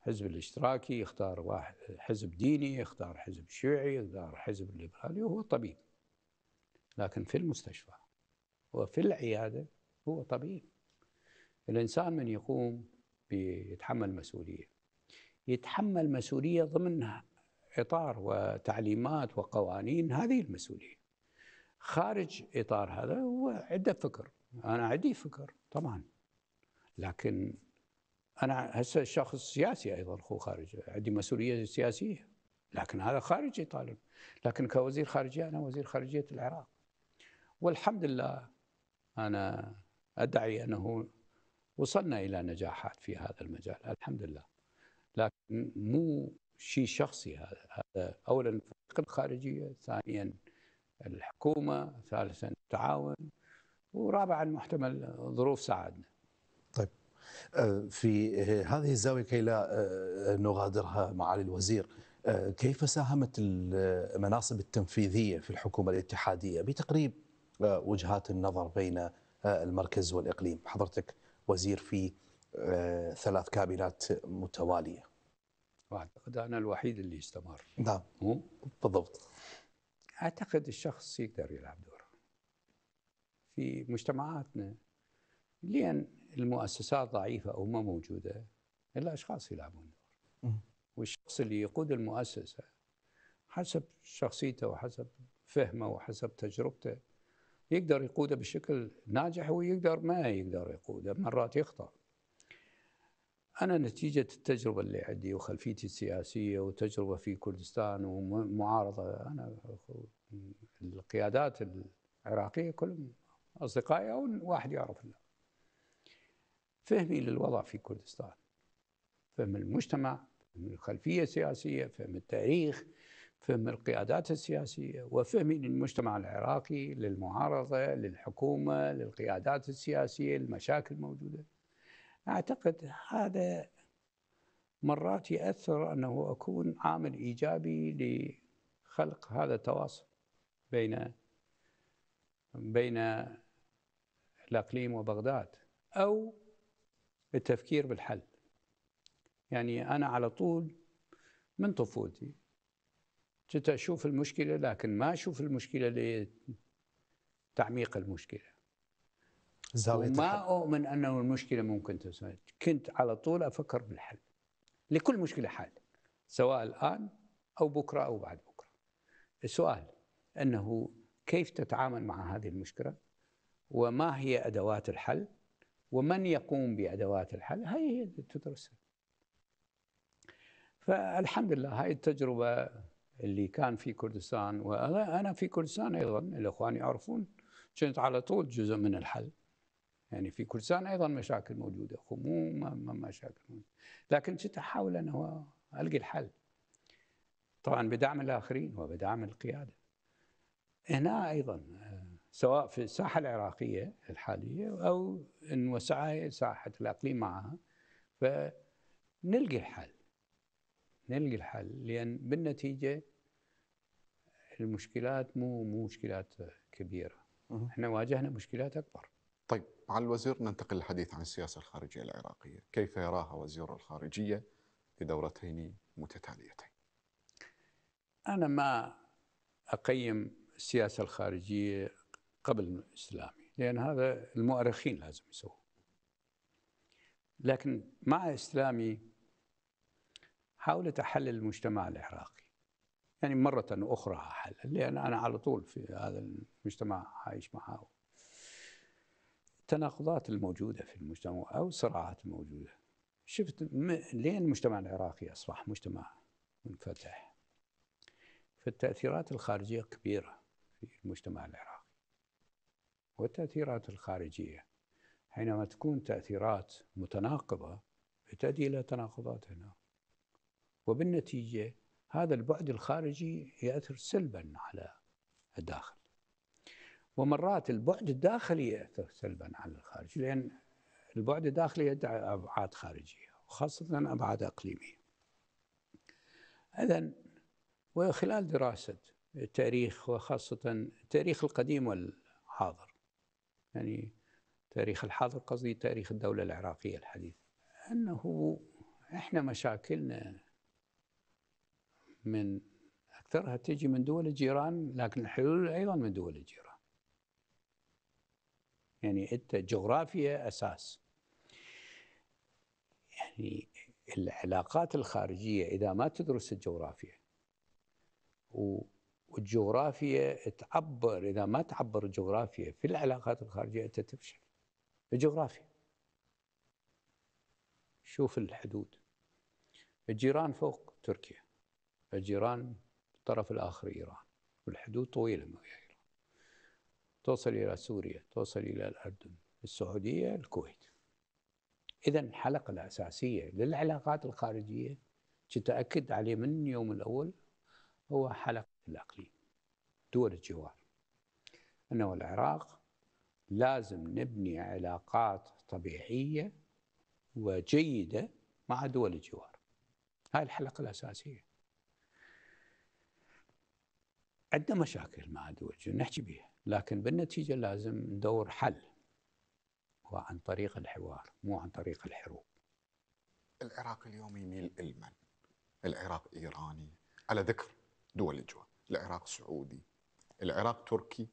حزب الاشتراكي يختار واحد حزب ديني يختار حزب شيعي يختار حزب الليبرالي وهو طبيب لكن في المستشفى وفي العيادة هو طبيب الإنسان من يقوم بيتحمل مسؤولية يتحمل مسؤولية ضمن إطار وتعليمات وقوانين هذه المسؤولية خارج إطار هذا هو عنده فكر أنا عندي فكر طبعاً لكن انا هسه شخص سياسي ايضا اخو خارج عندي مسؤوليه سياسيه لكن هذا خارجي طالب لكن كوزير خارجيه انا وزير خارجيه العراق والحمد لله انا ادعي انه وصلنا الى نجاحات في هذا المجال الحمد لله لكن مو شيء شخصي هذا اولا الخارجيه ثانيا الحكومه ثالثا التعاون ورابعا محتمل ظروف ساعدنا آه، في آه، هذه الزاوية كي لا آه، نغادرها معالي الوزير كيف ساهمت المناصب التنفيذية في الحكومة الاتحادية بتقريب وجهات النظر بين المركز والإقليم حضرتك وزير في ثلاث كابينات متوالية أعتقد أنا الوحيد اللي استمر نعم بالضبط أعتقد الشخص يقدر يلعب دور في مجتمعاتنا لأن المؤسسات ضعيفه او ما موجوده إلا أشخاص يلعبون دور والشخص اللي يقود المؤسسه حسب شخصيته وحسب فهمه وحسب تجربته يقدر يقوده بشكل ناجح ويقدر ما يقدر يقوده مرات يخطأ أنا نتيجة التجربة اللي عندي وخلفيتي السياسية وتجربة في كردستان ومعارضة أنا القيادات العراقية كلهم أصدقائي أو واحد يعرف الله فهمي للوضع في كردستان فهم المجتمع فهم الخلفية السياسية فهم التاريخ فهم القيادات السياسية وفهمي للمجتمع العراقي للمعارضة للحكومة للقيادات السياسية المشاكل الموجودة أعتقد هذا مرات يأثر أنه أكون عامل إيجابي لخلق هذا التواصل بين بين الإقليم وبغداد أو التفكير بالحل يعني أنا على طول من طفولتي كنت أشوف المشكلة لكن ما أشوف المشكلة لتعميق المشكلة زاوية وما الحل. أؤمن أنه المشكلة ممكن تسمع كنت على طول أفكر بالحل لكل مشكلة حل سواء الآن أو بكرة أو بعد بكرة السؤال أنه كيف تتعامل مع هذه المشكلة وما هي أدوات الحل ومن يقوم بادوات الحل هي هي تدرسها فالحمد لله هاي التجربه اللي كان في كردستان وانا في كردستان ايضا الاخوان يعرفون كنت على طول جزء من الحل يعني في كردستان ايضا مشاكل موجوده خموم مشاكل موجودة. لكن كنت احاول انه القي الحل طبعا بدعم الاخرين وبدعم القياده هنا ايضا سواء في الساحة العراقية الحالية أو ان انوسعها ساحة الأقليم معها فنلقي الحل نلقي الحل لأن بالنتيجة المشكلات مو مو مشكلات كبيرة احنا واجهنا مشكلات أكبر طيب مع الوزير ننتقل للحديث عن السياسة الخارجية العراقية كيف يراها وزير الخارجية في دورتين متتاليتين أنا ما أقيم السياسة الخارجية قبل الإسلامي لأن هذا المؤرخين لازم يسووه لكن مع إسلامي حاولت أحلل المجتمع العراقي يعني مرة أخرى أحلل لأن أنا على طول في هذا المجتمع عايش معه التناقضات الموجودة في المجتمع أو الصراعات الموجودة شفت لين المجتمع العراقي أصبح مجتمع منفتح فالتأثيرات الخارجية كبيرة في المجتمع العراقي والتأثيرات الخارجية حينما تكون تأثيرات متناقضة تؤدي إلى تناقضات هنا وبالنتيجة هذا البعد الخارجي يأثر سلبا على الداخل ومرات البعد الداخلي يأثر سلبا على الخارج لأن البعد الداخلي يدعي أبعاد خارجية وخاصة أبعاد إقليمية إذا وخلال دراسة التاريخ وخاصة التاريخ القديم والحاضر يعني تاريخ الحاضر قصدي تاريخ الدولة العراقية الحديثة أنه إحنا مشاكلنا من أكثرها تجي من دول الجيران لكن الحلول أيضا من دول الجيران يعني أنت جغرافيا أساس يعني العلاقات الخارجية إذا ما تدرس الجغرافيا والجغرافيا تعبر اذا ما تعبر الجغرافيا في العلاقات الخارجيه انت تفشل الجغرافيا شوف الحدود الجيران فوق تركيا الجيران الطرف الاخر ايران والحدود طويله ما ويا ايران توصل الى سوريا توصل الى الاردن السعوديه الكويت اذا الحلقه الاساسيه للعلاقات الخارجيه كنت اكد عليه من اليوم الاول هو حلقه الأقليم دول الجوار أنا والعراق لازم نبني علاقات طبيعية وجيدة مع دول الجوار هاي الحلقة الأساسية عندنا مشاكل مع دول نحكي بها لكن بالنتيجة لازم ندور حل وعن طريق الحوار مو عن طريق الحروب العراق اليوم يميل لمن؟ العراق إيراني على ذكر دول الجوار العراق سعودي العراق تركي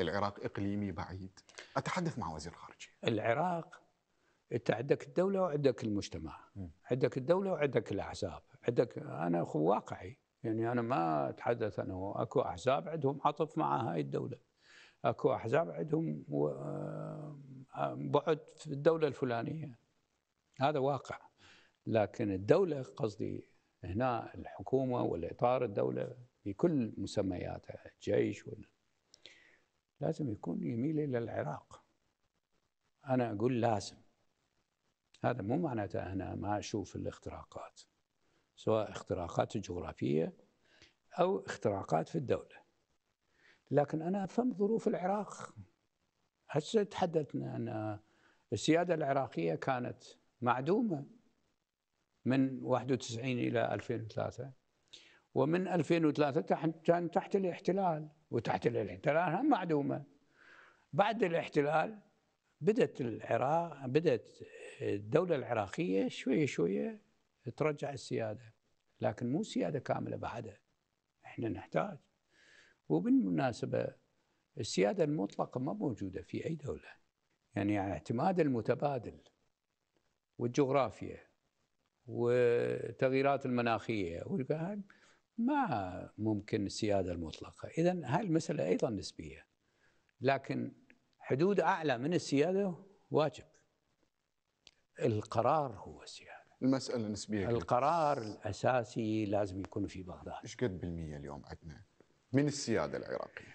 العراق إقليمي بعيد أتحدث مع وزير الخارجية العراق أنت عندك الدولة وعندك المجتمع عندك الدولة وعندك الأحزاب عندك أنا أخو واقعي يعني أنا ما أتحدث أنا أكو أحزاب عندهم عطف مع هاي الدولة أكو أحزاب عندهم آه، بعد في الدولة الفلانية هذا واقع لكن الدولة قصدي هنا الحكومة والإطار الدولة بكل مسمياته الجيش ولا لازم يكون يميل إلى العراق أنا أقول لازم هذا مو معناته أنا ما أشوف الاختراقات سواء اختراقات جغرافية أو اختراقات في الدولة لكن أنا أفهم ظروف العراق هسه تحدثنا أن السيادة العراقية كانت معدومة من 91 إلى 2003 ومن 2003 تحت كان تحت الاحتلال وتحت الاحتلال هم معدومه بعد الاحتلال بدات العراق بدات الدوله العراقيه شويه شويه ترجع السياده لكن مو سياده كامله بعدها احنا نحتاج وبالمناسبه السياده المطلقه ما موجوده في اي دوله يعني اعتماد المتبادل والجغرافيا والتغييرات المناخيه ما ممكن السيادة المطلقة إذا هاي المسألة أيضا نسبية لكن حدود أعلى من السيادة واجب القرار هو السيادة المسألة نسبية القرار كده. الأساسي لازم يكون في بغداد إيش قد بالمية اليوم عندنا من السيادة العراقية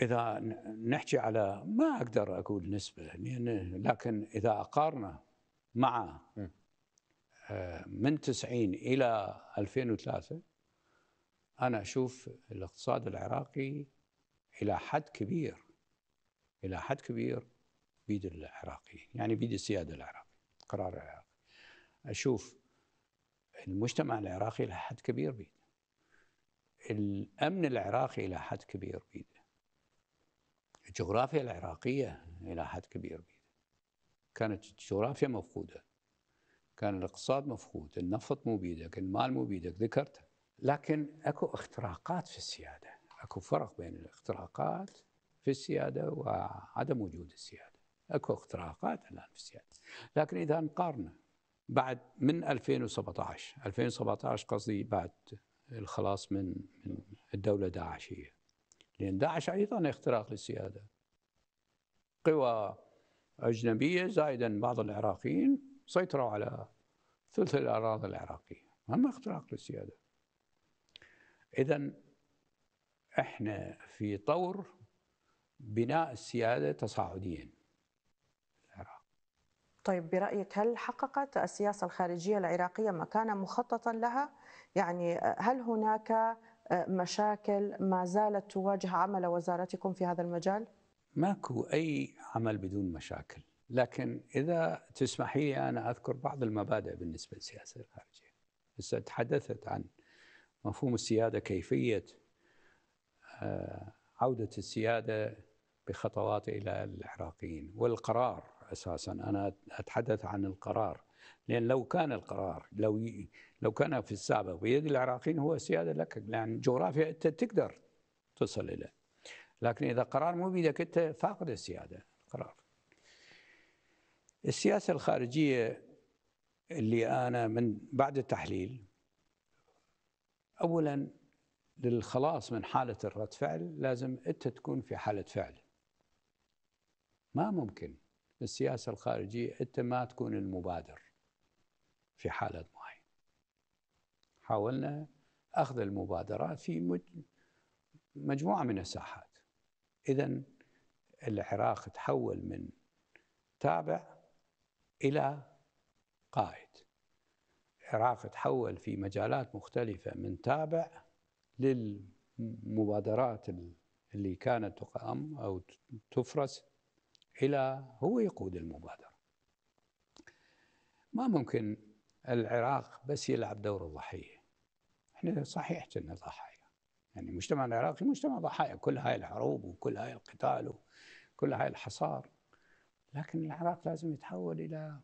إذا نحكي على ما أقدر أقول نسبة يعني لكن إذا أقارنا مع آه، من 90 إلى 2003 أنا أشوف الاقتصاد العراقي إلى حد كبير إلى حد كبير بيد العراقي يعني بيد السيادة العراقي قرار العراقي أشوف المجتمع العراقي إلى حد كبير بيده الأمن العراقي إلى حد كبير بيده الجغرافيا العراقية إلى حد كبير بيده كانت الجغرافيا مفقودة كان الاقتصاد مفقود النفط مو بيدك المال مو بيدك ذكرتها لكن اكو اختراقات في السياده، اكو فرق بين الاختراقات في السياده وعدم وجود السياده، اكو اختراقات الان في السياده، لكن اذا نقارنه بعد من 2017 2017 قصدي بعد الخلاص من من الدولة داعشية لأن داعش أيضا اختراق للسيادة قوى أجنبية زائدا بعض العراقيين سيطروا على ثلث الأراضي العراقية هم اختراق للسيادة إذا احنا في طور بناء السيادة تصاعديا العراق طيب برأيك هل حققت السياسة الخارجية العراقية ما كان مخططا لها؟ يعني هل هناك مشاكل ما زالت تواجه عمل وزارتكم في هذا المجال؟ ماكو أي عمل بدون مشاكل لكن إذا تسمحي أنا أذكر بعض المبادئ بالنسبة للسياسة الخارجية هسه تحدثت عن مفهوم السيادة كيفية آه، عودة السيادة بخطوات إلى العراقيين والقرار أساسا أنا أتحدث عن القرار لأن لو كان القرار لو لو كان في السابق بيد العراقيين هو السيادة لك لأن جغرافيا أنت تقدر تصل إلى لكن إذا قرار مو بيدك أنت فاقد السيادة القرار السياسة الخارجية اللي أنا من بعد التحليل اولا للخلاص من حاله الرد فعل لازم انت تكون في حاله فعل ما ممكن السياسه الخارجيه انت ما تكون المبادر في حاله معينه حاولنا اخذ المبادرات في مجموعه من الساحات اذا العراق تحول من تابع الى قائد العراق تحول في مجالات مختلفة من تابع للمبادرات اللي كانت تقام أو تفرس إلى هو يقود المبادرة ما ممكن العراق بس يلعب دور الضحية احنا صحيح كنا ضحايا يعني المجتمع العراقي مجتمع ضحايا كل هاي الحروب وكل هاي القتال وكل هاي الحصار لكن العراق لازم يتحول إلى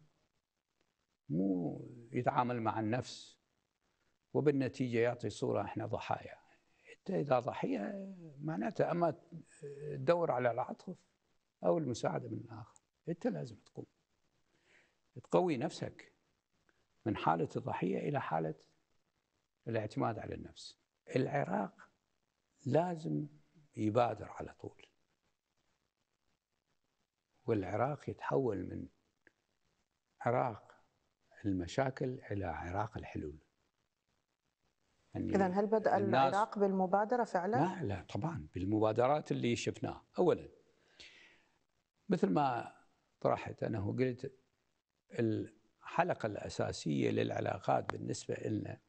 مو يتعامل مع النفس وبالنتيجه يعطي صوره احنا ضحايا انت اذا ضحيه معناته اما تدور على العطف او المساعده من الاخر انت لازم تقوم تقوي نفسك من حاله الضحيه الى حاله الاعتماد على النفس العراق لازم يبادر على طول والعراق يتحول من عراق المشاكل إلى عراق الحلول يعني إذا هل بدأ العراق بالمبادرة فعلا؟ لا لا طبعا بالمبادرات اللي شفناها أولا مثل ما طرحت أنا قلت الحلقة الأساسية للعلاقات بالنسبة لنا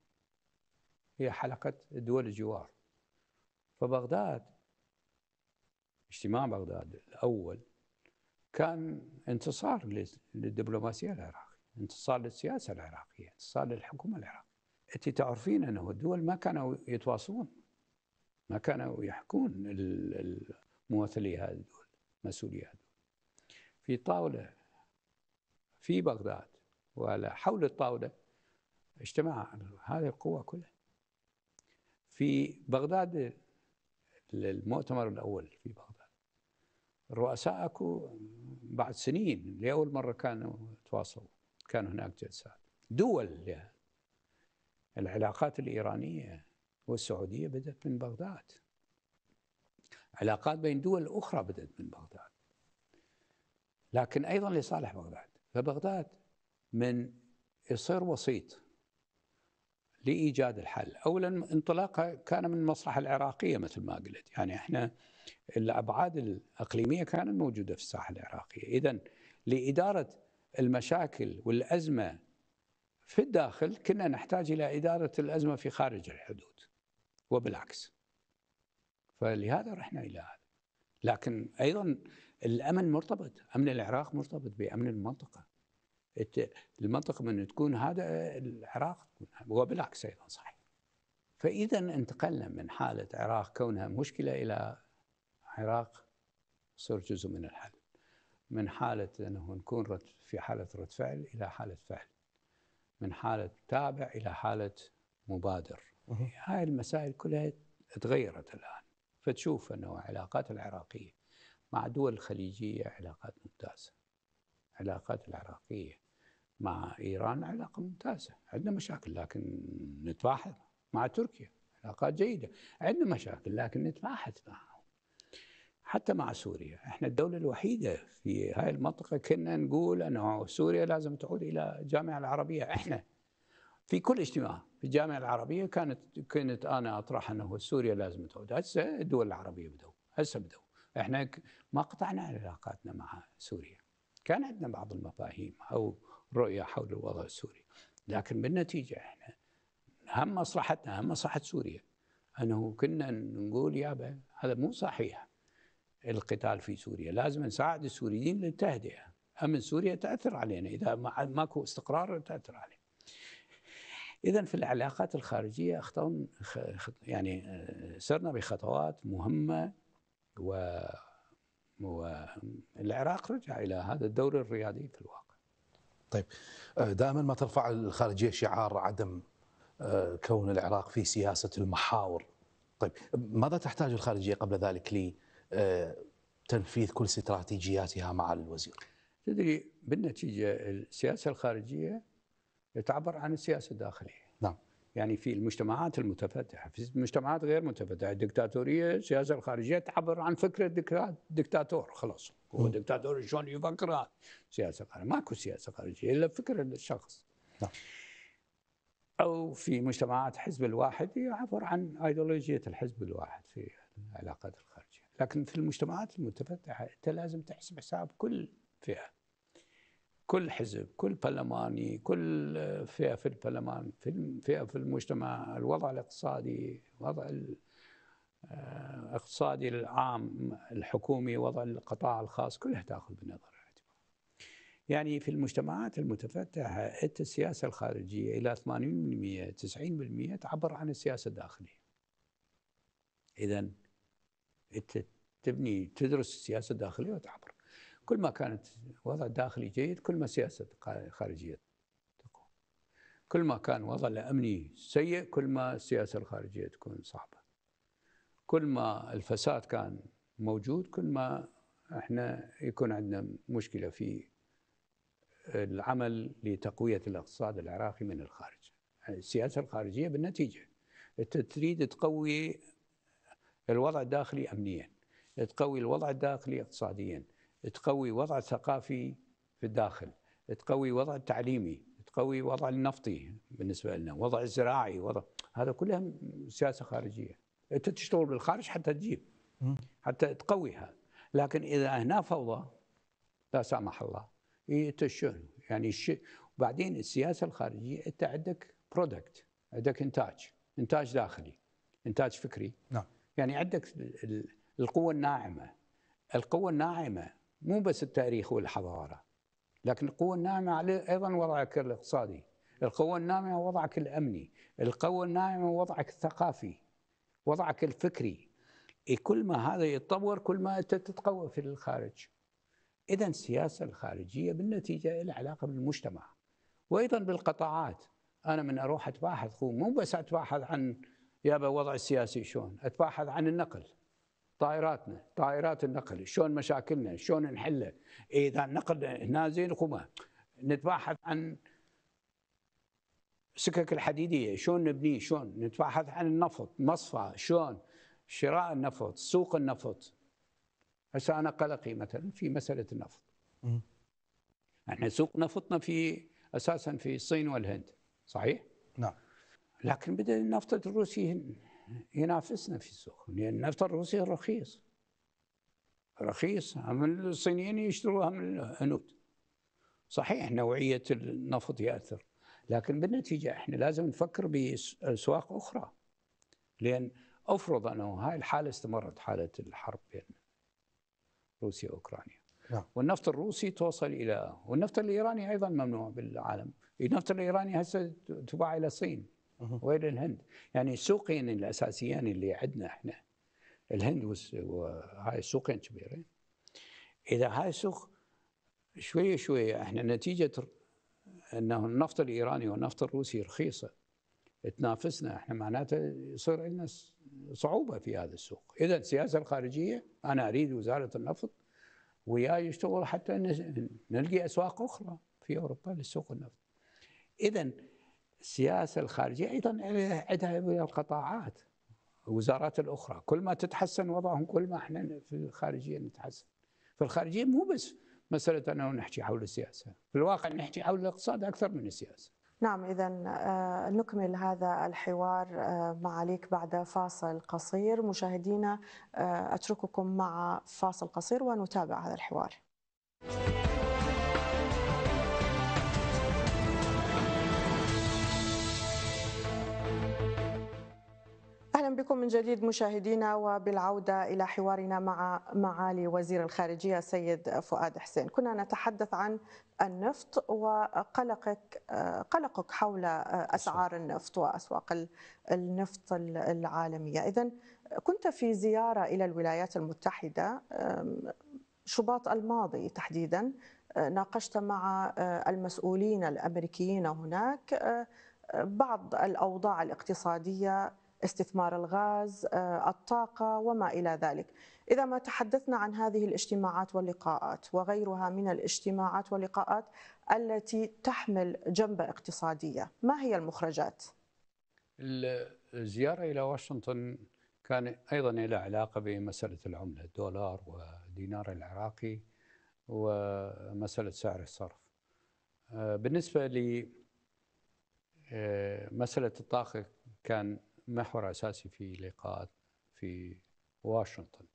هي حلقة دول الجوار فبغداد اجتماع بغداد الأول كان انتصار للدبلوماسية العراقية انتصار للسياسه العراقيه، انتصار للحكومه العراقيه. انت تعرفين انه الدول ما كانوا يتواصلون ما كانوا يحكون ممثلي هذه الدول مسؤولي هذه في طاوله في بغداد وحول الطاوله اجتمع هذه القوى كلها في بغداد المؤتمر الاول في بغداد الرؤساء اكو بعد سنين لاول مره كانوا تواصلوا كان هناك جلسات دول العلاقات الإيرانية والسعودية بدأت من بغداد علاقات بين دول أخرى بدأت من بغداد لكن أيضا لصالح بغداد فبغداد من يصير وسيط لإيجاد الحل أولا انطلاقها كان من المصلحة العراقية مثل ما قلت يعني إحنا الأبعاد الإقليمية كانت موجودة في الساحة العراقية إذا لإدارة المشاكل والأزمة في الداخل كنا نحتاج إلى إدارة الأزمة في خارج الحدود وبالعكس فلهذا رحنا إلى هذا لكن أيضا الأمن مرتبط أمن العراق مرتبط بأمن المنطقة المنطقة من تكون هذا العراق وبالعكس أيضا صحيح فإذا انتقلنا من حالة عراق كونها مشكلة إلى عراق صار جزء من الحل من حالة أنه نكون في حالة رد فعل إلى حالة فعل من حالة تابع إلى حالة مبادر هاي المسائل كلها تغيرت الآن فتشوف أنه علاقات العراقية مع دول الخليجية علاقات ممتازة علاقات العراقية مع إيران علاقة ممتازة عندنا مشاكل لكن نتفاحم مع تركيا علاقات جيدة عندنا مشاكل لكن نتفاحم معها حتى مع سوريا احنا الدولة الوحيدة في هاي المنطقة كنا نقول أنه سوريا لازم تعود إلى الجامعة العربية احنا في كل اجتماع في الجامعة العربية كانت كنت أنا أطرح أنه سوريا لازم تعود هسه الدول العربية بدو هسه بدو احنا ما قطعنا علاقاتنا مع سوريا كان عندنا بعض المفاهيم أو رؤية حول الوضع السوري لكن بالنتيجة احنا هم مصلحتنا هم مصلحة سوريا أنه كنا نقول يابا هذا مو صحيح القتال في سوريا لازم نساعد السوريين للتهدئة أمن سوريا تأثر علينا إذا ماكو استقرار تأثر علينا إذا في العلاقات الخارجية أخطأنا يعني آه، سرنا بخطوات مهمة و والعراق رجع إلى هذا الدور الريادي في الواقع طيب آه، دائما ما ترفع الخارجية شعار عدم آه، كون العراق في سياسة المحاور طيب ماذا تحتاج الخارجية قبل ذلك لي تنفيذ كل استراتيجياتها مع الوزير؟ تدري بالنتيجه السياسه الخارجيه تعبر عن السياسه الداخليه. نعم. يعني في المجتمعات المتفتحه، في المجتمعات غير متفتحه، الدكتاتوريه السياسه الخارجيه تعبر عن فكره الدكتاتور خلاص، هو دكتاتور شلون يفكر سياسه خارجيه، ماكو سياسه خارجيه الا فكره الشخص. نعم. او في مجتمعات حزب الواحد يعبر عن ايديولوجيه الحزب الواحد في العلاقات الخارجيه. لكن في المجتمعات المتفتحة أنت لازم تحسب حساب كل فئة كل حزب كل برلماني كل فئة في البرلمان فئة في المجتمع الوضع الاقتصادي وضع الاقتصادي آه، العام الحكومي وضع القطاع الخاص كلها تأخذ بالنظر يعني في المجتمعات المتفتحة أنت السياسة الخارجية إلى 80% 90% تعبر عن السياسة الداخلية إذا أنت تبني تدرس السياسة الداخلية وتعبر كل ما كانت وضع داخلي جيد كل ما سياسه خارجيه تقوم كل ما كان وضع الامني سيء كل ما السياسه الخارجيه تكون صعبه كل ما الفساد كان موجود كل ما احنا يكون عندنا مشكله في العمل لتقويه الاقتصاد العراقي من الخارج السياسه الخارجيه بالنتيجه انت تريد تقوي الوضع الداخلي امنيا تقوي الوضع الداخلي اقتصاديا تقوي وضع ثقافي في الداخل تقوي وضع التعليمي تقوي وضع النفطي بالنسبة لنا وضع الزراعي وضع هذا كلها سياسة خارجية أنت تشتغل بالخارج حتى تجيب حتى تقويها لكن إذا هنا فوضى لا سامح الله إيه، أنت يعني الشيء وبعدين السياسة الخارجية أنت عندك برودكت عندك إنتاج إنتاج داخلي إنتاج فكري نعم يعني عندك ال... القوة الناعمة القوة الناعمة مو بس التاريخ والحضارة لكن القوة الناعمة عليه أيضا وضعك الاقتصادي القوة الناعمة وضعك الأمني القوة الناعمة وضعك الثقافي وضعك الفكري إيه، كل ما هذا يتطور كل ما أنت تتقوى في الخارج إذا السياسة الخارجية بالنتيجة لها علاقة بالمجتمع وأيضا بالقطاعات أنا من أروح أتباحث مو بس أتباحث عن يابا وضع السياسي شلون أتباحث عن النقل طائراتنا طائرات النقل شلون مشاكلنا شلون نحلها إيه، اذا النقل هنا زين قمه نتباحث عن سكك الحديديه شلون نبنيه شلون نتباحث عن النفط مصفى شلون شراء النفط سوق النفط هسه انا قلقي مثلا في مساله النفط احنا سوق نفطنا في اساسا في الصين والهند صحيح نعم لكن بدا النفط الروسي ينافسنا في السوق لأن النفط الروسي رخيص رخيص هم الصينيين يشتروها من الهنود صحيح نوعية النفط يأثر لكن بالنتيجة احنا لازم نفكر بأسواق أخرى لأن أفرض أنه هاي الحالة استمرت حالة الحرب بين روسيا وأوكرانيا نعم. والنفط الروسي توصل إلى والنفط الإيراني أيضا ممنوع بالعالم النفط الإيراني هسه تباع إلى الصين وين الهند يعني السوقين الاساسيين اللي عندنا احنا الهند وهاي السوقين كبيرين اذا هاي السوق شويه شويه احنا نتيجه انه النفط الايراني والنفط الروسي رخيصه تنافسنا احنا معناته يصير عندنا صعوبه في هذا السوق، اذا السياسه الخارجيه انا اريد وزاره النفط وياي يشتغل حتى نلقي اسواق اخرى في اوروبا للسوق النفط. اذا السياسه الخارجيه ايضا عندها القطاعات الوزارات الاخرى كل ما تتحسن وضعهم كل ما احنا في الخارجيه نتحسن في الخارجيه مو بس مساله انه نحكي حول السياسه في الواقع نحكي حول الاقتصاد اكثر من السياسه نعم اذا آه، نكمل هذا الحوار آه، معاليك بعد فاصل قصير مشاهدينا آه، اترككم مع فاصل قصير ونتابع هذا الحوار اهلا بكم من جديد مشاهدينا وبالعوده الى حوارنا مع معالي وزير الخارجيه سيد فؤاد حسين، كنا نتحدث عن النفط وقلقك قلقك حول اسعار النفط واسواق النفط العالميه، اذا كنت في زياره الى الولايات المتحده شباط الماضي تحديدا ناقشت مع أه، المسؤولين الامريكيين هناك أه، بعض الاوضاع الاقتصاديه استثمار الغاز آه، الطاقة وما إلى ذلك إذا ما تحدثنا عن هذه الاجتماعات واللقاءات وغيرها من الاجتماعات واللقاءات التي تحمل جنبة اقتصادية ما هي المخرجات؟ الزيارة إلى واشنطن كان أيضا إلى علاقة بمسألة العملة الدولار والدينار العراقي ومسألة سعر الصرف آه، بالنسبة لمسألة آه، الطاقة كان محور اساسي في لقاءات في واشنطن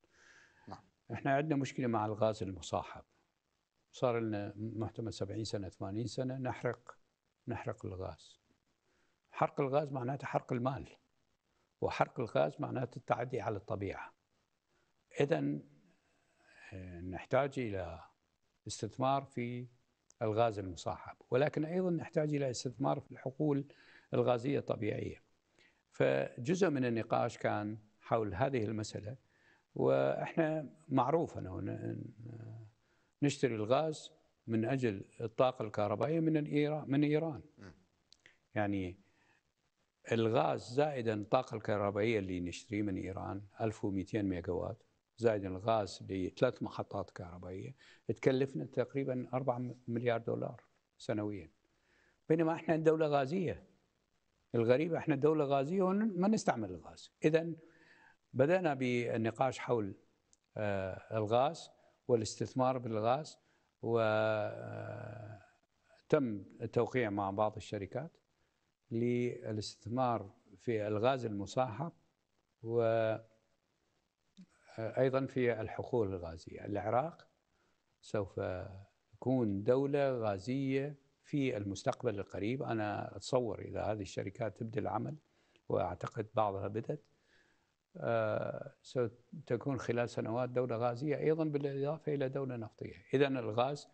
نعم. احنا عندنا مشكله مع الغاز المصاحب صار لنا محتمل 70 سنه 80 سنه نحرق نحرق الغاز حرق الغاز معناته حرق المال وحرق الغاز معناته التعدي على الطبيعه اذا آه، نحتاج الى استثمار في الغاز المصاحب ولكن ايضا نحتاج الى استثمار في الحقول الغازيه الطبيعيه فجزء من النقاش كان حول هذه المسألة وإحنا معروف أنه نشتري الغاز من أجل الطاقة الكهربائية من إيران من إيران يعني الغاز زائدا الطاقة الكهربائية اللي نشتريه من إيران 1200 ميجاوات زائدا الغاز لثلاث محطات كهربائية تكلفنا تقريبا 4 مليار دولار سنويا بينما احنا دولة غازية الغريب احنا دولة غازية ما نستعمل الغاز إذا بدأنا بالنقاش حول آه، الغاز والاستثمار بالغاز و آه، تم التوقيع مع بعض الشركات للاستثمار في الغاز المصاحب و آه، ايضا في الحقول الغازية العراق سوف تكون دولة غازية في المستقبل القريب أنا أتصور إذا هذه الشركات تبدأ العمل وأعتقد بعضها بدأت آه، ستكون خلال سنوات دولة غازية أيضا بالإضافة إلى دولة نفطية إذا الغاز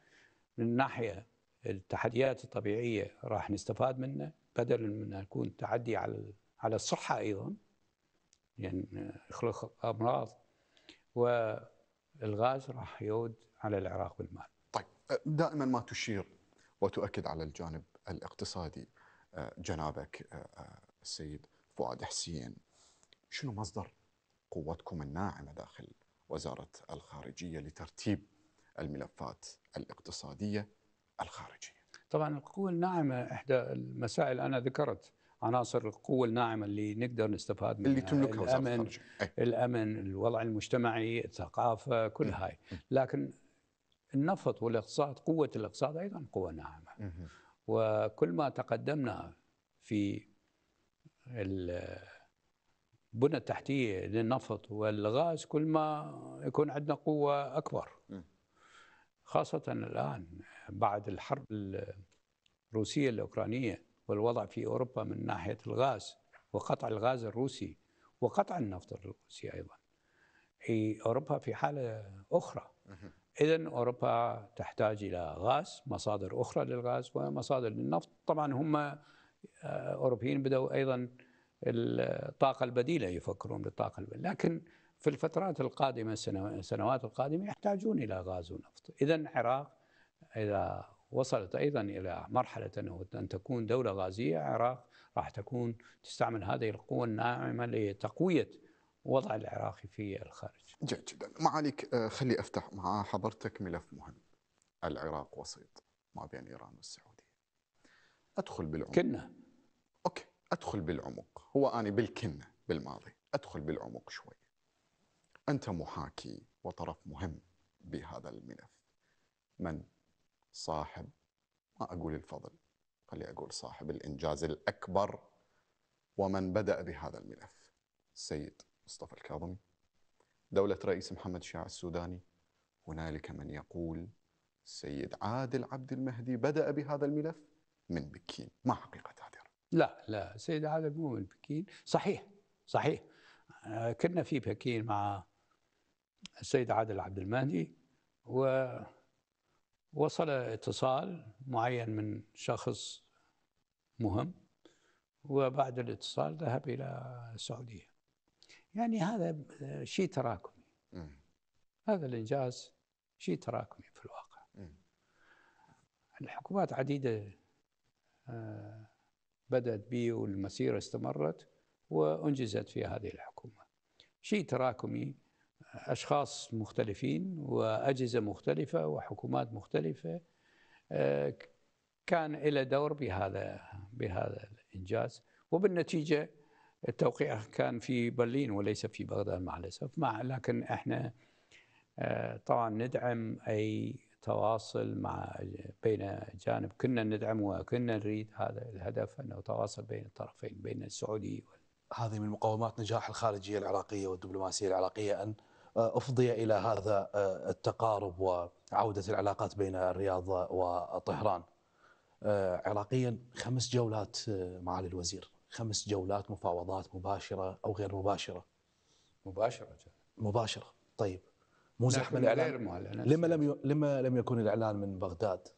من الناحية التحديات الطبيعية راح نستفاد منه بدل من يكون تعدي على على الصحة أيضا لأن يعني يخلق أمراض والغاز راح يعود على العراق بالمال طيب دائما ما تشير وتؤكد على الجانب الاقتصادي آه، جنابك آه، آه، السيد فؤاد حسين شنو مصدر قوتكم الناعمه داخل وزاره الخارجيه لترتيب الملفات الاقتصاديه الخارجيه؟ طبعا القوه الناعمه احدى المسائل انا ذكرت عناصر القوة الناعمة اللي نقدر نستفاد منها اللي تملكها الأمن الخارجية. الأمن الوضع المجتمعي الثقافة كل هاي لكن النفط والاقتصاد قوة الاقتصاد أيضا قوة ناعمة وكل ما تقدمنا في البنى التحتية للنفط والغاز كل ما يكون عندنا قوة أكبر خاصة الآن بعد الحرب الروسية الأوكرانية والوضع في أوروبا من ناحية الغاز وقطع الغاز الروسي وقطع النفط الروسي أيضا أوروبا في حالة أخرى إذا أوروبا تحتاج إلى غاز مصادر أخرى للغاز ومصادر للنفط طبعا هم آه، أوروبيين بدأوا أيضا الطاقة البديلة يفكرون بالطاقة البديلة لكن في الفترات القادمة السنوات القادمة يحتاجون إلى غاز ونفط إذا العراق إذا وصلت أيضا إلى مرحلة أن تكون دولة غازية العراق راح تكون تستعمل هذه القوة الناعمة لتقوية وضع العراقي في الخارج جيد جدا معاليك آه، خلي أفتح مع حضرتك ملف مهم العراق وسيط ما بين إيران والسعودية أدخل بالعمق كنا أوكي أدخل بالعمق هو أنا بالكنة بالماضي أدخل بالعمق شوي أنت محاكي وطرف مهم بهذا الملف من صاحب ما أقول الفضل خلي أقول صاحب الإنجاز الأكبر ومن بدأ بهذا الملف السيد مصطفى الكاظمي دولة رئيس محمد شيع السوداني هنالك من يقول السيد عادل عبد المهدي بدأ بهذا الملف من بكين ما حقيقة هذا لا لا السيد عادل مو من بكين صحيح صحيح آه، كنا في بكين مع السيد عادل عبد المهدي ووصل اتصال معين من شخص مهم وبعد الاتصال ذهب إلى السعودية يعني هذا شيء تراكمي هذا الانجاز شيء تراكمي في الواقع الحكومات عديده آه، بدات به والمسيره استمرت وانجزت في هذه الحكومه شيء تراكمي اشخاص مختلفين واجهزه مختلفه وحكومات مختلفه آه، كان إلى دور بهذا بهذا الانجاز وبالنتيجه التوقيع كان في برلين وليس في بغداد مع الأسف مع لكن إحنا آه، طبعا ندعم أي تواصل مع بين جانب كنا ندعم وكنا نريد هذا الهدف أنه تواصل بين الطرفين بين السعودي وال... هذه من مقومات نجاح الخارجية العراقية والدبلوماسية العراقية أن آه، أفضي إلى هذا آه، التقارب وعودة العلاقات بين الرياض وطهران عراقيا خمس جولات معالي الوزير خمس جولات مفاوضات مباشره او غير مباشره مباشره مباشره طيب مو زحمه الاعلان لما لم ي... لما لم يكن الاعلان من بغداد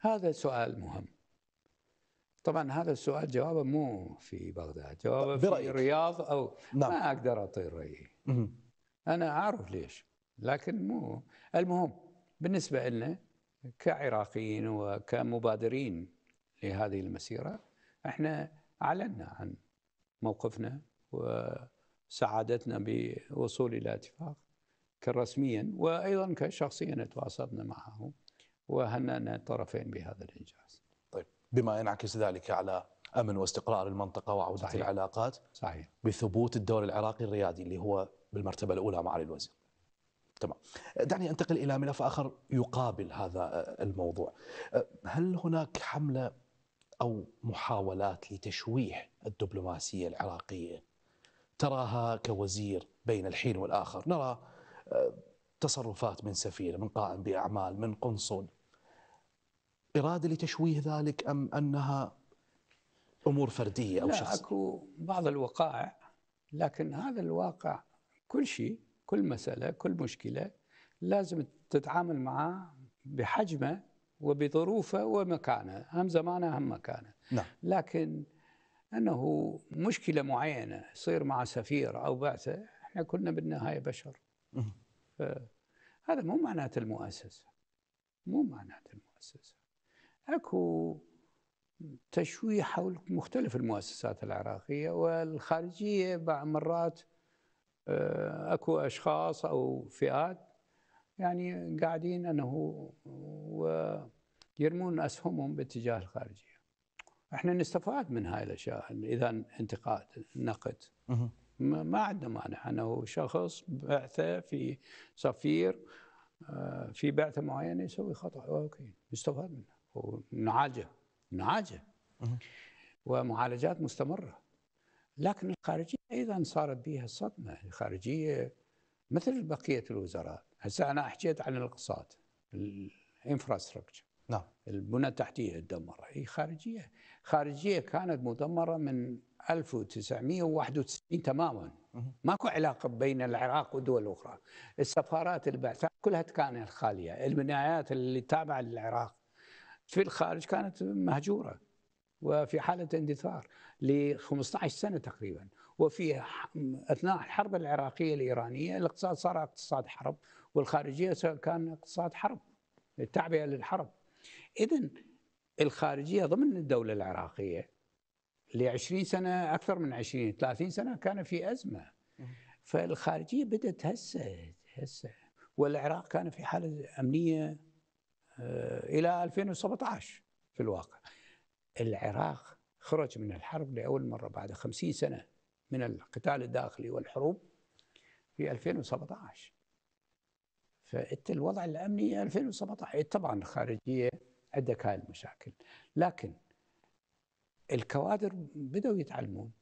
هذا سؤال مهم طبعا هذا السؤال جوابه مو في بغداد جوابه برأيك. في الرياض او نعم. ما اقدر اعطي رايي انا اعرف ليش لكن مو المهم بالنسبه لنا كعراقيين وكمبادرين لهذه المسيره احنا أعلنا عن موقفنا وسعادتنا بوصول إلى اتفاق كرسميا وأيضا كشخصيا تواصلنا معه وهنأنا الطرفين بهذا الإنجاز طيب بما ينعكس ذلك على أمن واستقرار المنطقة وعودة صحيح. العلاقات صحيح بثبوت الدور العراقي الريادي اللي هو بالمرتبة الأولى معالي الوزير تمام دعني انتقل الى ملف اخر يقابل هذا الموضوع هل هناك حمله أو محاولات لتشويه الدبلوماسية العراقية تراها كوزير بين الحين والآخر نرى آه، تصرفات من سفير من قائم بأعمال من قنصل إرادة لتشويه ذلك أم أنها أمور فردية أو لا شخصية أكو بعض الوقائع لكن هذا الواقع كل شيء كل مسألة كل مشكلة لازم تتعامل معاه بحجمه وبظروفه ومكانه هم زمانه هم مكانه نعم. لكن أنه مشكلة معينة تصير مع سفير أو بعثة احنا كلنا بالنهاية بشر هذا مو معناته المؤسسة مو معناته المؤسسة اكو تشويه حول مختلف المؤسسات العراقية والخارجية بعض مرات آه، اكو أشخاص أو فئات يعني قاعدين انه يرمون اسهمهم باتجاه الخارجيه. احنا نستفاد من هاي الاشياء اذا انتقاد نقد ما عندنا مانع انه شخص بعثه في سفير آه، في بعثه معينه يسوي خطا اوكي نستفاد منه ونعالجه نعالجه ومعالجات مستمره لكن الخارجيه ايضا صارت بها صدمه الخارجيه مثل بقيه الوزارات هسه انا حكيت عن الاقتصاد الانفراستراكشر نعم البنى التحتيه تدمرت هي خارجيه خارجيه كانت مدمره من 1991 تماما ماكو علاقه بين العراق ودول اخرى السفارات البعثات كلها كانت خاليه البنايات اللي تابعه للعراق في الخارج كانت مهجوره وفي حاله اندثار ل 15 سنه تقريبا وفي اثناء الحرب العراقيه الايرانيه الاقتصاد صار اقتصاد حرب والخارجيه كان اقتصاد حرب التعبئه للحرب. اذا الخارجيه ضمن الدوله العراقيه ل 20 سنه اكثر من 20 30 سنه كان في ازمه. فالخارجيه بدات هسه هسه والعراق كان في حاله امنيه آه، الى 2017 في الواقع. العراق خرج من الحرب لاول مره بعد 50 سنه من القتال الداخلي والحروب في 2017 فانت الوضع الامني 2017 إيه، طبعا الخارجيه عندك هاي المشاكل لكن الكوادر بدأوا يتعلمون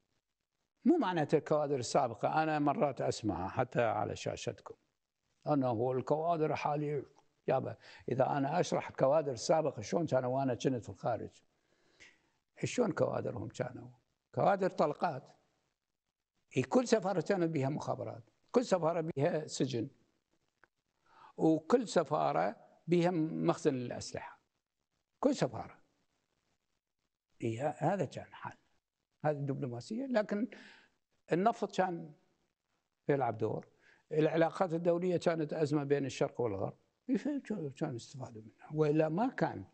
مو معناته الكوادر السابقة أنا مرات أسمعها حتى على شاشتكم أنه الكوادر حالي يابا إذا أنا أشرح الكوادر السابقة شلون كانوا وأنا كنت في الخارج شلون كوادرهم كانوا كوادر طلقات كل سفاره كانت بها مخابرات كل سفاره بها سجن وكل سفاره بها مخزن للاسلحه كل سفاره هي هذا كان حال هذه الدبلوماسيه لكن النفط كان يلعب دور العلاقات الدوليه كانت ازمه بين الشرق والغرب كان استفاده منها والا ما كان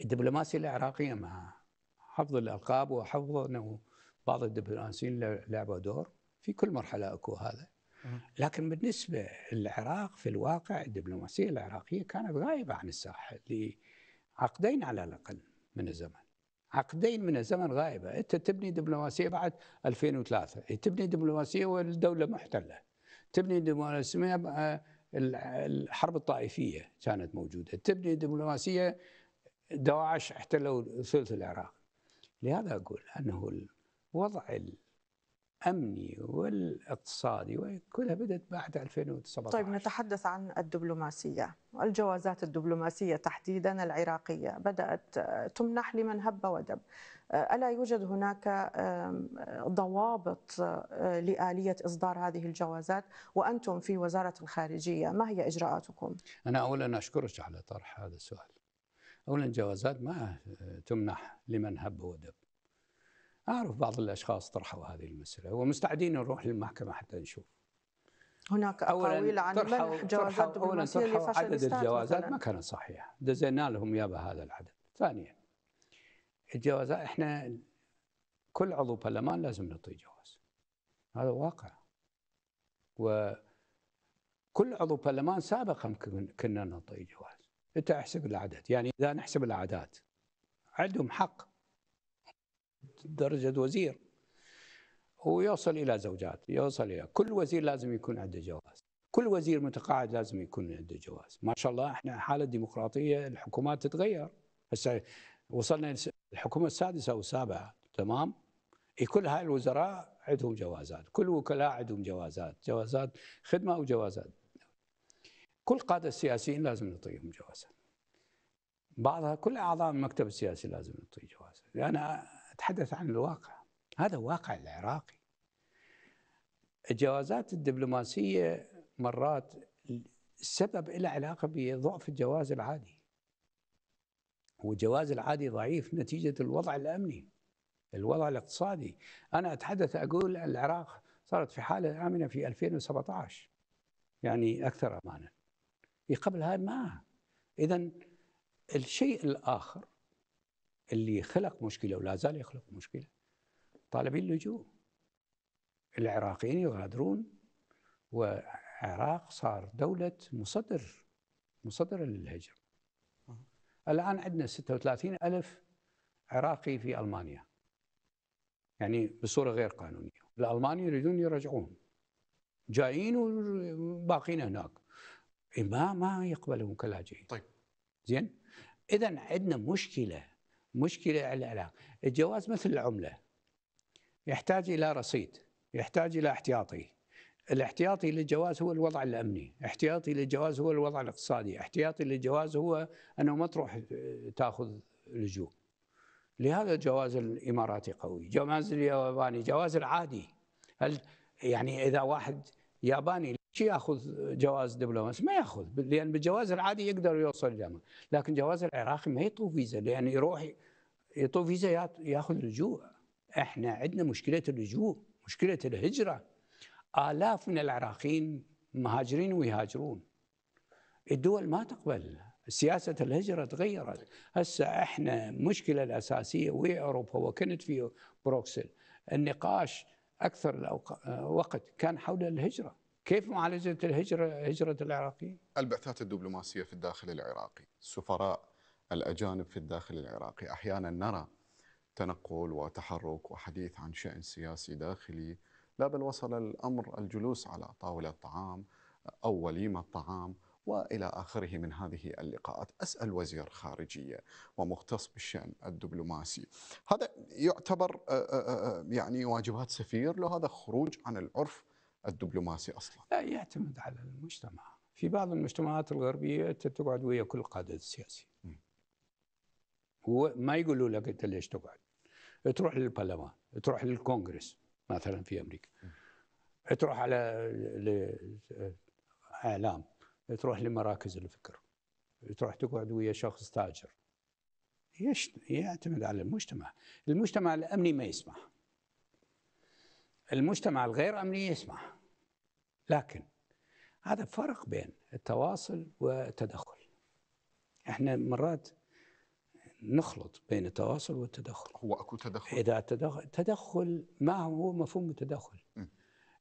الدبلوماسيه العراقيه مع حفظ الالقاب وحفظ أنه بعض الدبلوماسيين لعبوا دور في كل مرحله اكو هذا لكن بالنسبه للعراق في الواقع الدبلوماسيه العراقيه كانت غايبه عن الساحه لعقدين على الاقل من الزمن عقدين من الزمن غائبه، انت تبني دبلوماسيه بعد 2003 إيه، تبني دبلوماسيه والدوله محتله تبني دبلوماسيه آه، الحرب الطائفيه كانت موجوده، تبني دبلوماسيه دواعش احتلوا ثلث العراق. لهذا اقول انه وضع الامني والاقتصادي كلها بدات بعد 2017 طيب نتحدث عن الدبلوماسيه الجوازات الدبلوماسيه تحديدا العراقيه بدات آه، تمنح لمن هب ودب آه، الا يوجد هناك ضوابط آه، لاليه اصدار هذه الجوازات وانتم في وزاره الخارجيه ما هي اجراءاتكم انا اولا اشكرك على طرح هذا السؤال اولا الجوازات ما تمنح لمن هب ودب أعرف بعض الأشخاص طرحوا هذه المسألة ومستعدين نروح للمحكمة حتى نشوف هناك أقاويل عن منح جوازات أولا عدد الجوازات مثلاً. ما كانت صحيحة دزينا لهم يابا هذا العدد ثانيا الجوازات إحنا كل عضو برلمان لازم نعطيه جواز هذا واقع وكل عضو برلمان سابقا كنا نعطيه جواز انت احسب العدد يعني اذا نحسب الاعداد عندهم حق درجة وزير ويوصل إلى زوجات يوصل إلى كل وزير لازم يكون عنده جواز كل وزير متقاعد لازم يكون عنده جواز ما شاء الله احنا حالة ديمقراطية الحكومات تتغير هسه وصلنا الحكومة السادسة أو السابعة تمام إيه، كل هاي الوزراء عندهم جوازات كل وكلاء عندهم جوازات جوازات خدمة أو جوازات كل قادة السياسيين لازم نعطيهم جوازات بعضها كل أعضاء المكتب السياسي لازم نعطيه جوازات لأن يعني أتحدث عن الواقع هذا واقع العراقي الجوازات الدبلوماسية مرات السبب له علاقة بضعف الجواز العادي والجواز العادي ضعيف نتيجة الوضع الأمني الوضع الاقتصادي أنا أتحدث أقول العراق صارت في حالة آمنة في 2017 يعني أكثر أمانا قبل هاي ما إذا الشيء الآخر اللي خلق مشكله ولا زال يخلق مشكله طالبين اللجوء العراقيين يغادرون والعراق صار دولة مصدر مصدر للهجرة الآن عندنا 36 ألف عراقي في ألمانيا يعني بصورة غير قانونية الألمان يريدون يرجعون جايين وباقين هناك إيه، ما ما يقبلهم كلاجئين طيب زين إذا عندنا مشكلة مشكلة على العلاقة الجواز مثل العملة يحتاج إلى رصيد يحتاج إلى احتياطي الاحتياطي للجواز هو الوضع الأمني احتياطي للجواز هو الوضع الاقتصادي احتياطي للجواز هو أنه ما تروح آه، تأخذ لجوء لهذا الجواز الإماراتي قوي جواز الياباني جواز العادي هل يعني إذا واحد ياباني شي ياخذ جواز دبلوماسي ما ياخذ لان بالجواز العادي يقدر يوصل الجامعه لكن جواز العراقي ما يطوف فيزا لان يروح يعطوه فيزا ياخذ لجوء احنا عندنا مشكله اللجوء مشكله الهجره الاف من العراقيين مهاجرين ويهاجرون الدول ما تقبل سياسة الهجرة تغيرت هسه احنا المشكلة الأساسية ويا أوروبا وكنت في بروكسل النقاش أكثر وقت كان حول الهجرة كيف معالجة الهجرة هجرة العراقيين؟ البعثات الدبلوماسية في الداخل العراقي السفراء الأجانب في الداخل العراقي أحيانا نرى تنقل وتحرك وحديث عن شأن سياسي داخلي لا بل وصل الأمر الجلوس على طاولة طعام أو وليمة طعام والى اخره من هذه اللقاءات، اسال وزير خارجيه ومختص بالشان الدبلوماسي. هذا يعتبر آه، آه، آه، يعني واجبات سفير له هذا خروج عن العرف الدبلوماسي اصلا. لا يعتمد على المجتمع، في بعض المجتمعات الغربيه انت تقعد ويا كل قاده سياسي. وما يقولوا لك انت ليش تقعد تروح للبرلمان تروح للكونغرس مثلا في امريكا تروح على الاعلام تروح لمراكز الفكر تروح تقعد ويا شخص تاجر يعتمد على المجتمع المجتمع الامني ما يسمح المجتمع الغير امني يسمح لكن هذا فرق بين التواصل والتدخل احنا مرات نخلط بين التواصل والتدخل هو اكو تدخل اذا التدخل التدخل ما هو مفهوم التدخل م.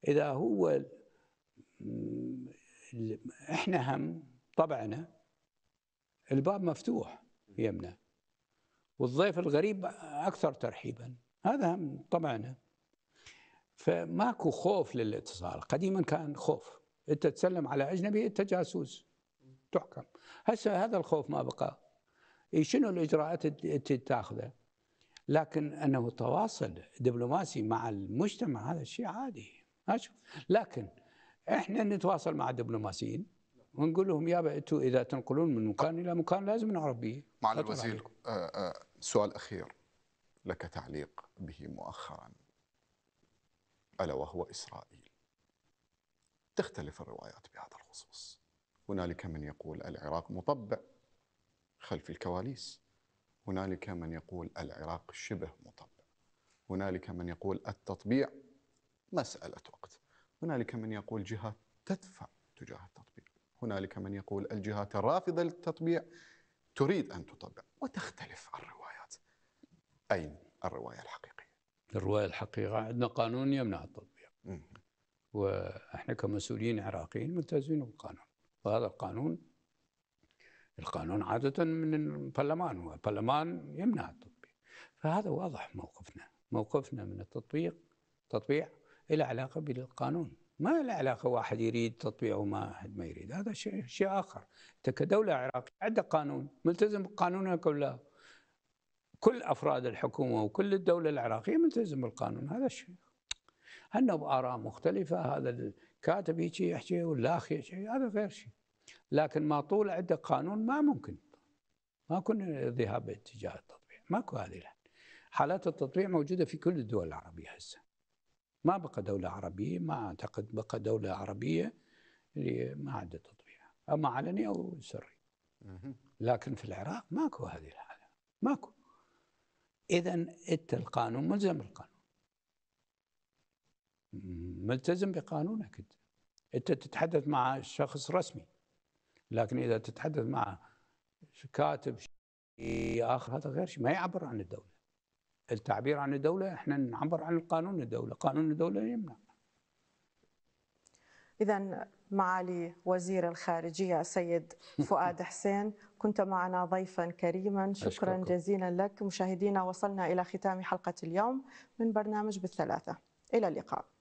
اذا هو احنا هم طبعنا الباب مفتوح يمنا والضيف الغريب اكثر ترحيبا هذا هم طبعنا فماكو خوف للاتصال قديما كان خوف انت تسلم على اجنبي انت جاسوس تحكم هسه هذا الخوف ما بقى إيه، شنو الاجراءات اللي تاخذه لكن انه تواصل دبلوماسي مع المجتمع هذا شيء عادي اشوف لكن احنا نتواصل مع الدبلوماسيين ونقول لهم يا انتم اذا تنقلون من مكان الى مكان لازم نعرف به مع الوزير آه، آه، سؤال اخير لك تعليق به مؤخرا الا وهو اسرائيل تختلف الروايات بهذا الخصوص هنالك من يقول العراق مطبع خلف الكواليس هنالك من يقول العراق شبه مطبع هنالك من يقول التطبيع مسألة وقت هنالك من يقول جهات تدفع تجاه التطبيع هنالك من يقول الجهات الرافضة للتطبيع تريد أن تطبع وتختلف الروايات أين الرواية الحقيقية؟ الرواية الحقيقة عندنا قانون يمنع التطبيع م- واحنا كمسؤولين عراقيين ملتزمين بالقانون وهذا القانون القانون عادة من البرلمان والبرلمان يمنع التطبيق فهذا واضح موقفنا موقفنا من التطبيق تطبيع إلى علاقة بالقانون ما له علاقة واحد يريد تطبيع وما أحد ما يريد هذا شيء, شيء آخر أنت كدولة عراقية عندك قانون ملتزم بقانونك ولا كل أفراد الحكومة وكل الدولة العراقية ملتزم بالقانون هذا الشيء عندنا بآراء مختلفة هذا الكاتب يحكي ولا أخي يحكي هذا غير شيء لكن ما طول عندك قانون ما ممكن ما كنا ذهاب باتجاه التطبيع ماكو هذه الحالة. حالات التطبيع موجودة في كل الدول العربية هسه ما بقى دولة عربية ما أعتقد بقى دولة عربية اللي ما عندها تطبيع أما علني أو سري لكن في العراق ماكو هذه الحالة ماكو إذا أنت القانون ملزم بالقانون ملتزم بقانونك أنت أنت تتحدث مع شخص رسمي لكن اذا تتحدث مع كاتب اخر هذا غير شيء ما يعبر عن الدوله التعبير عن الدوله احنا نعبر عن القانون الدوله قانون الدوله يمنع اذا معالي وزير الخارجيه السيد فؤاد حسين كنت معنا ضيفا كريما شكرا أشكركم. جزيلا لك مشاهدينا وصلنا الى ختام حلقه اليوم من برنامج بالثلاثه الى اللقاء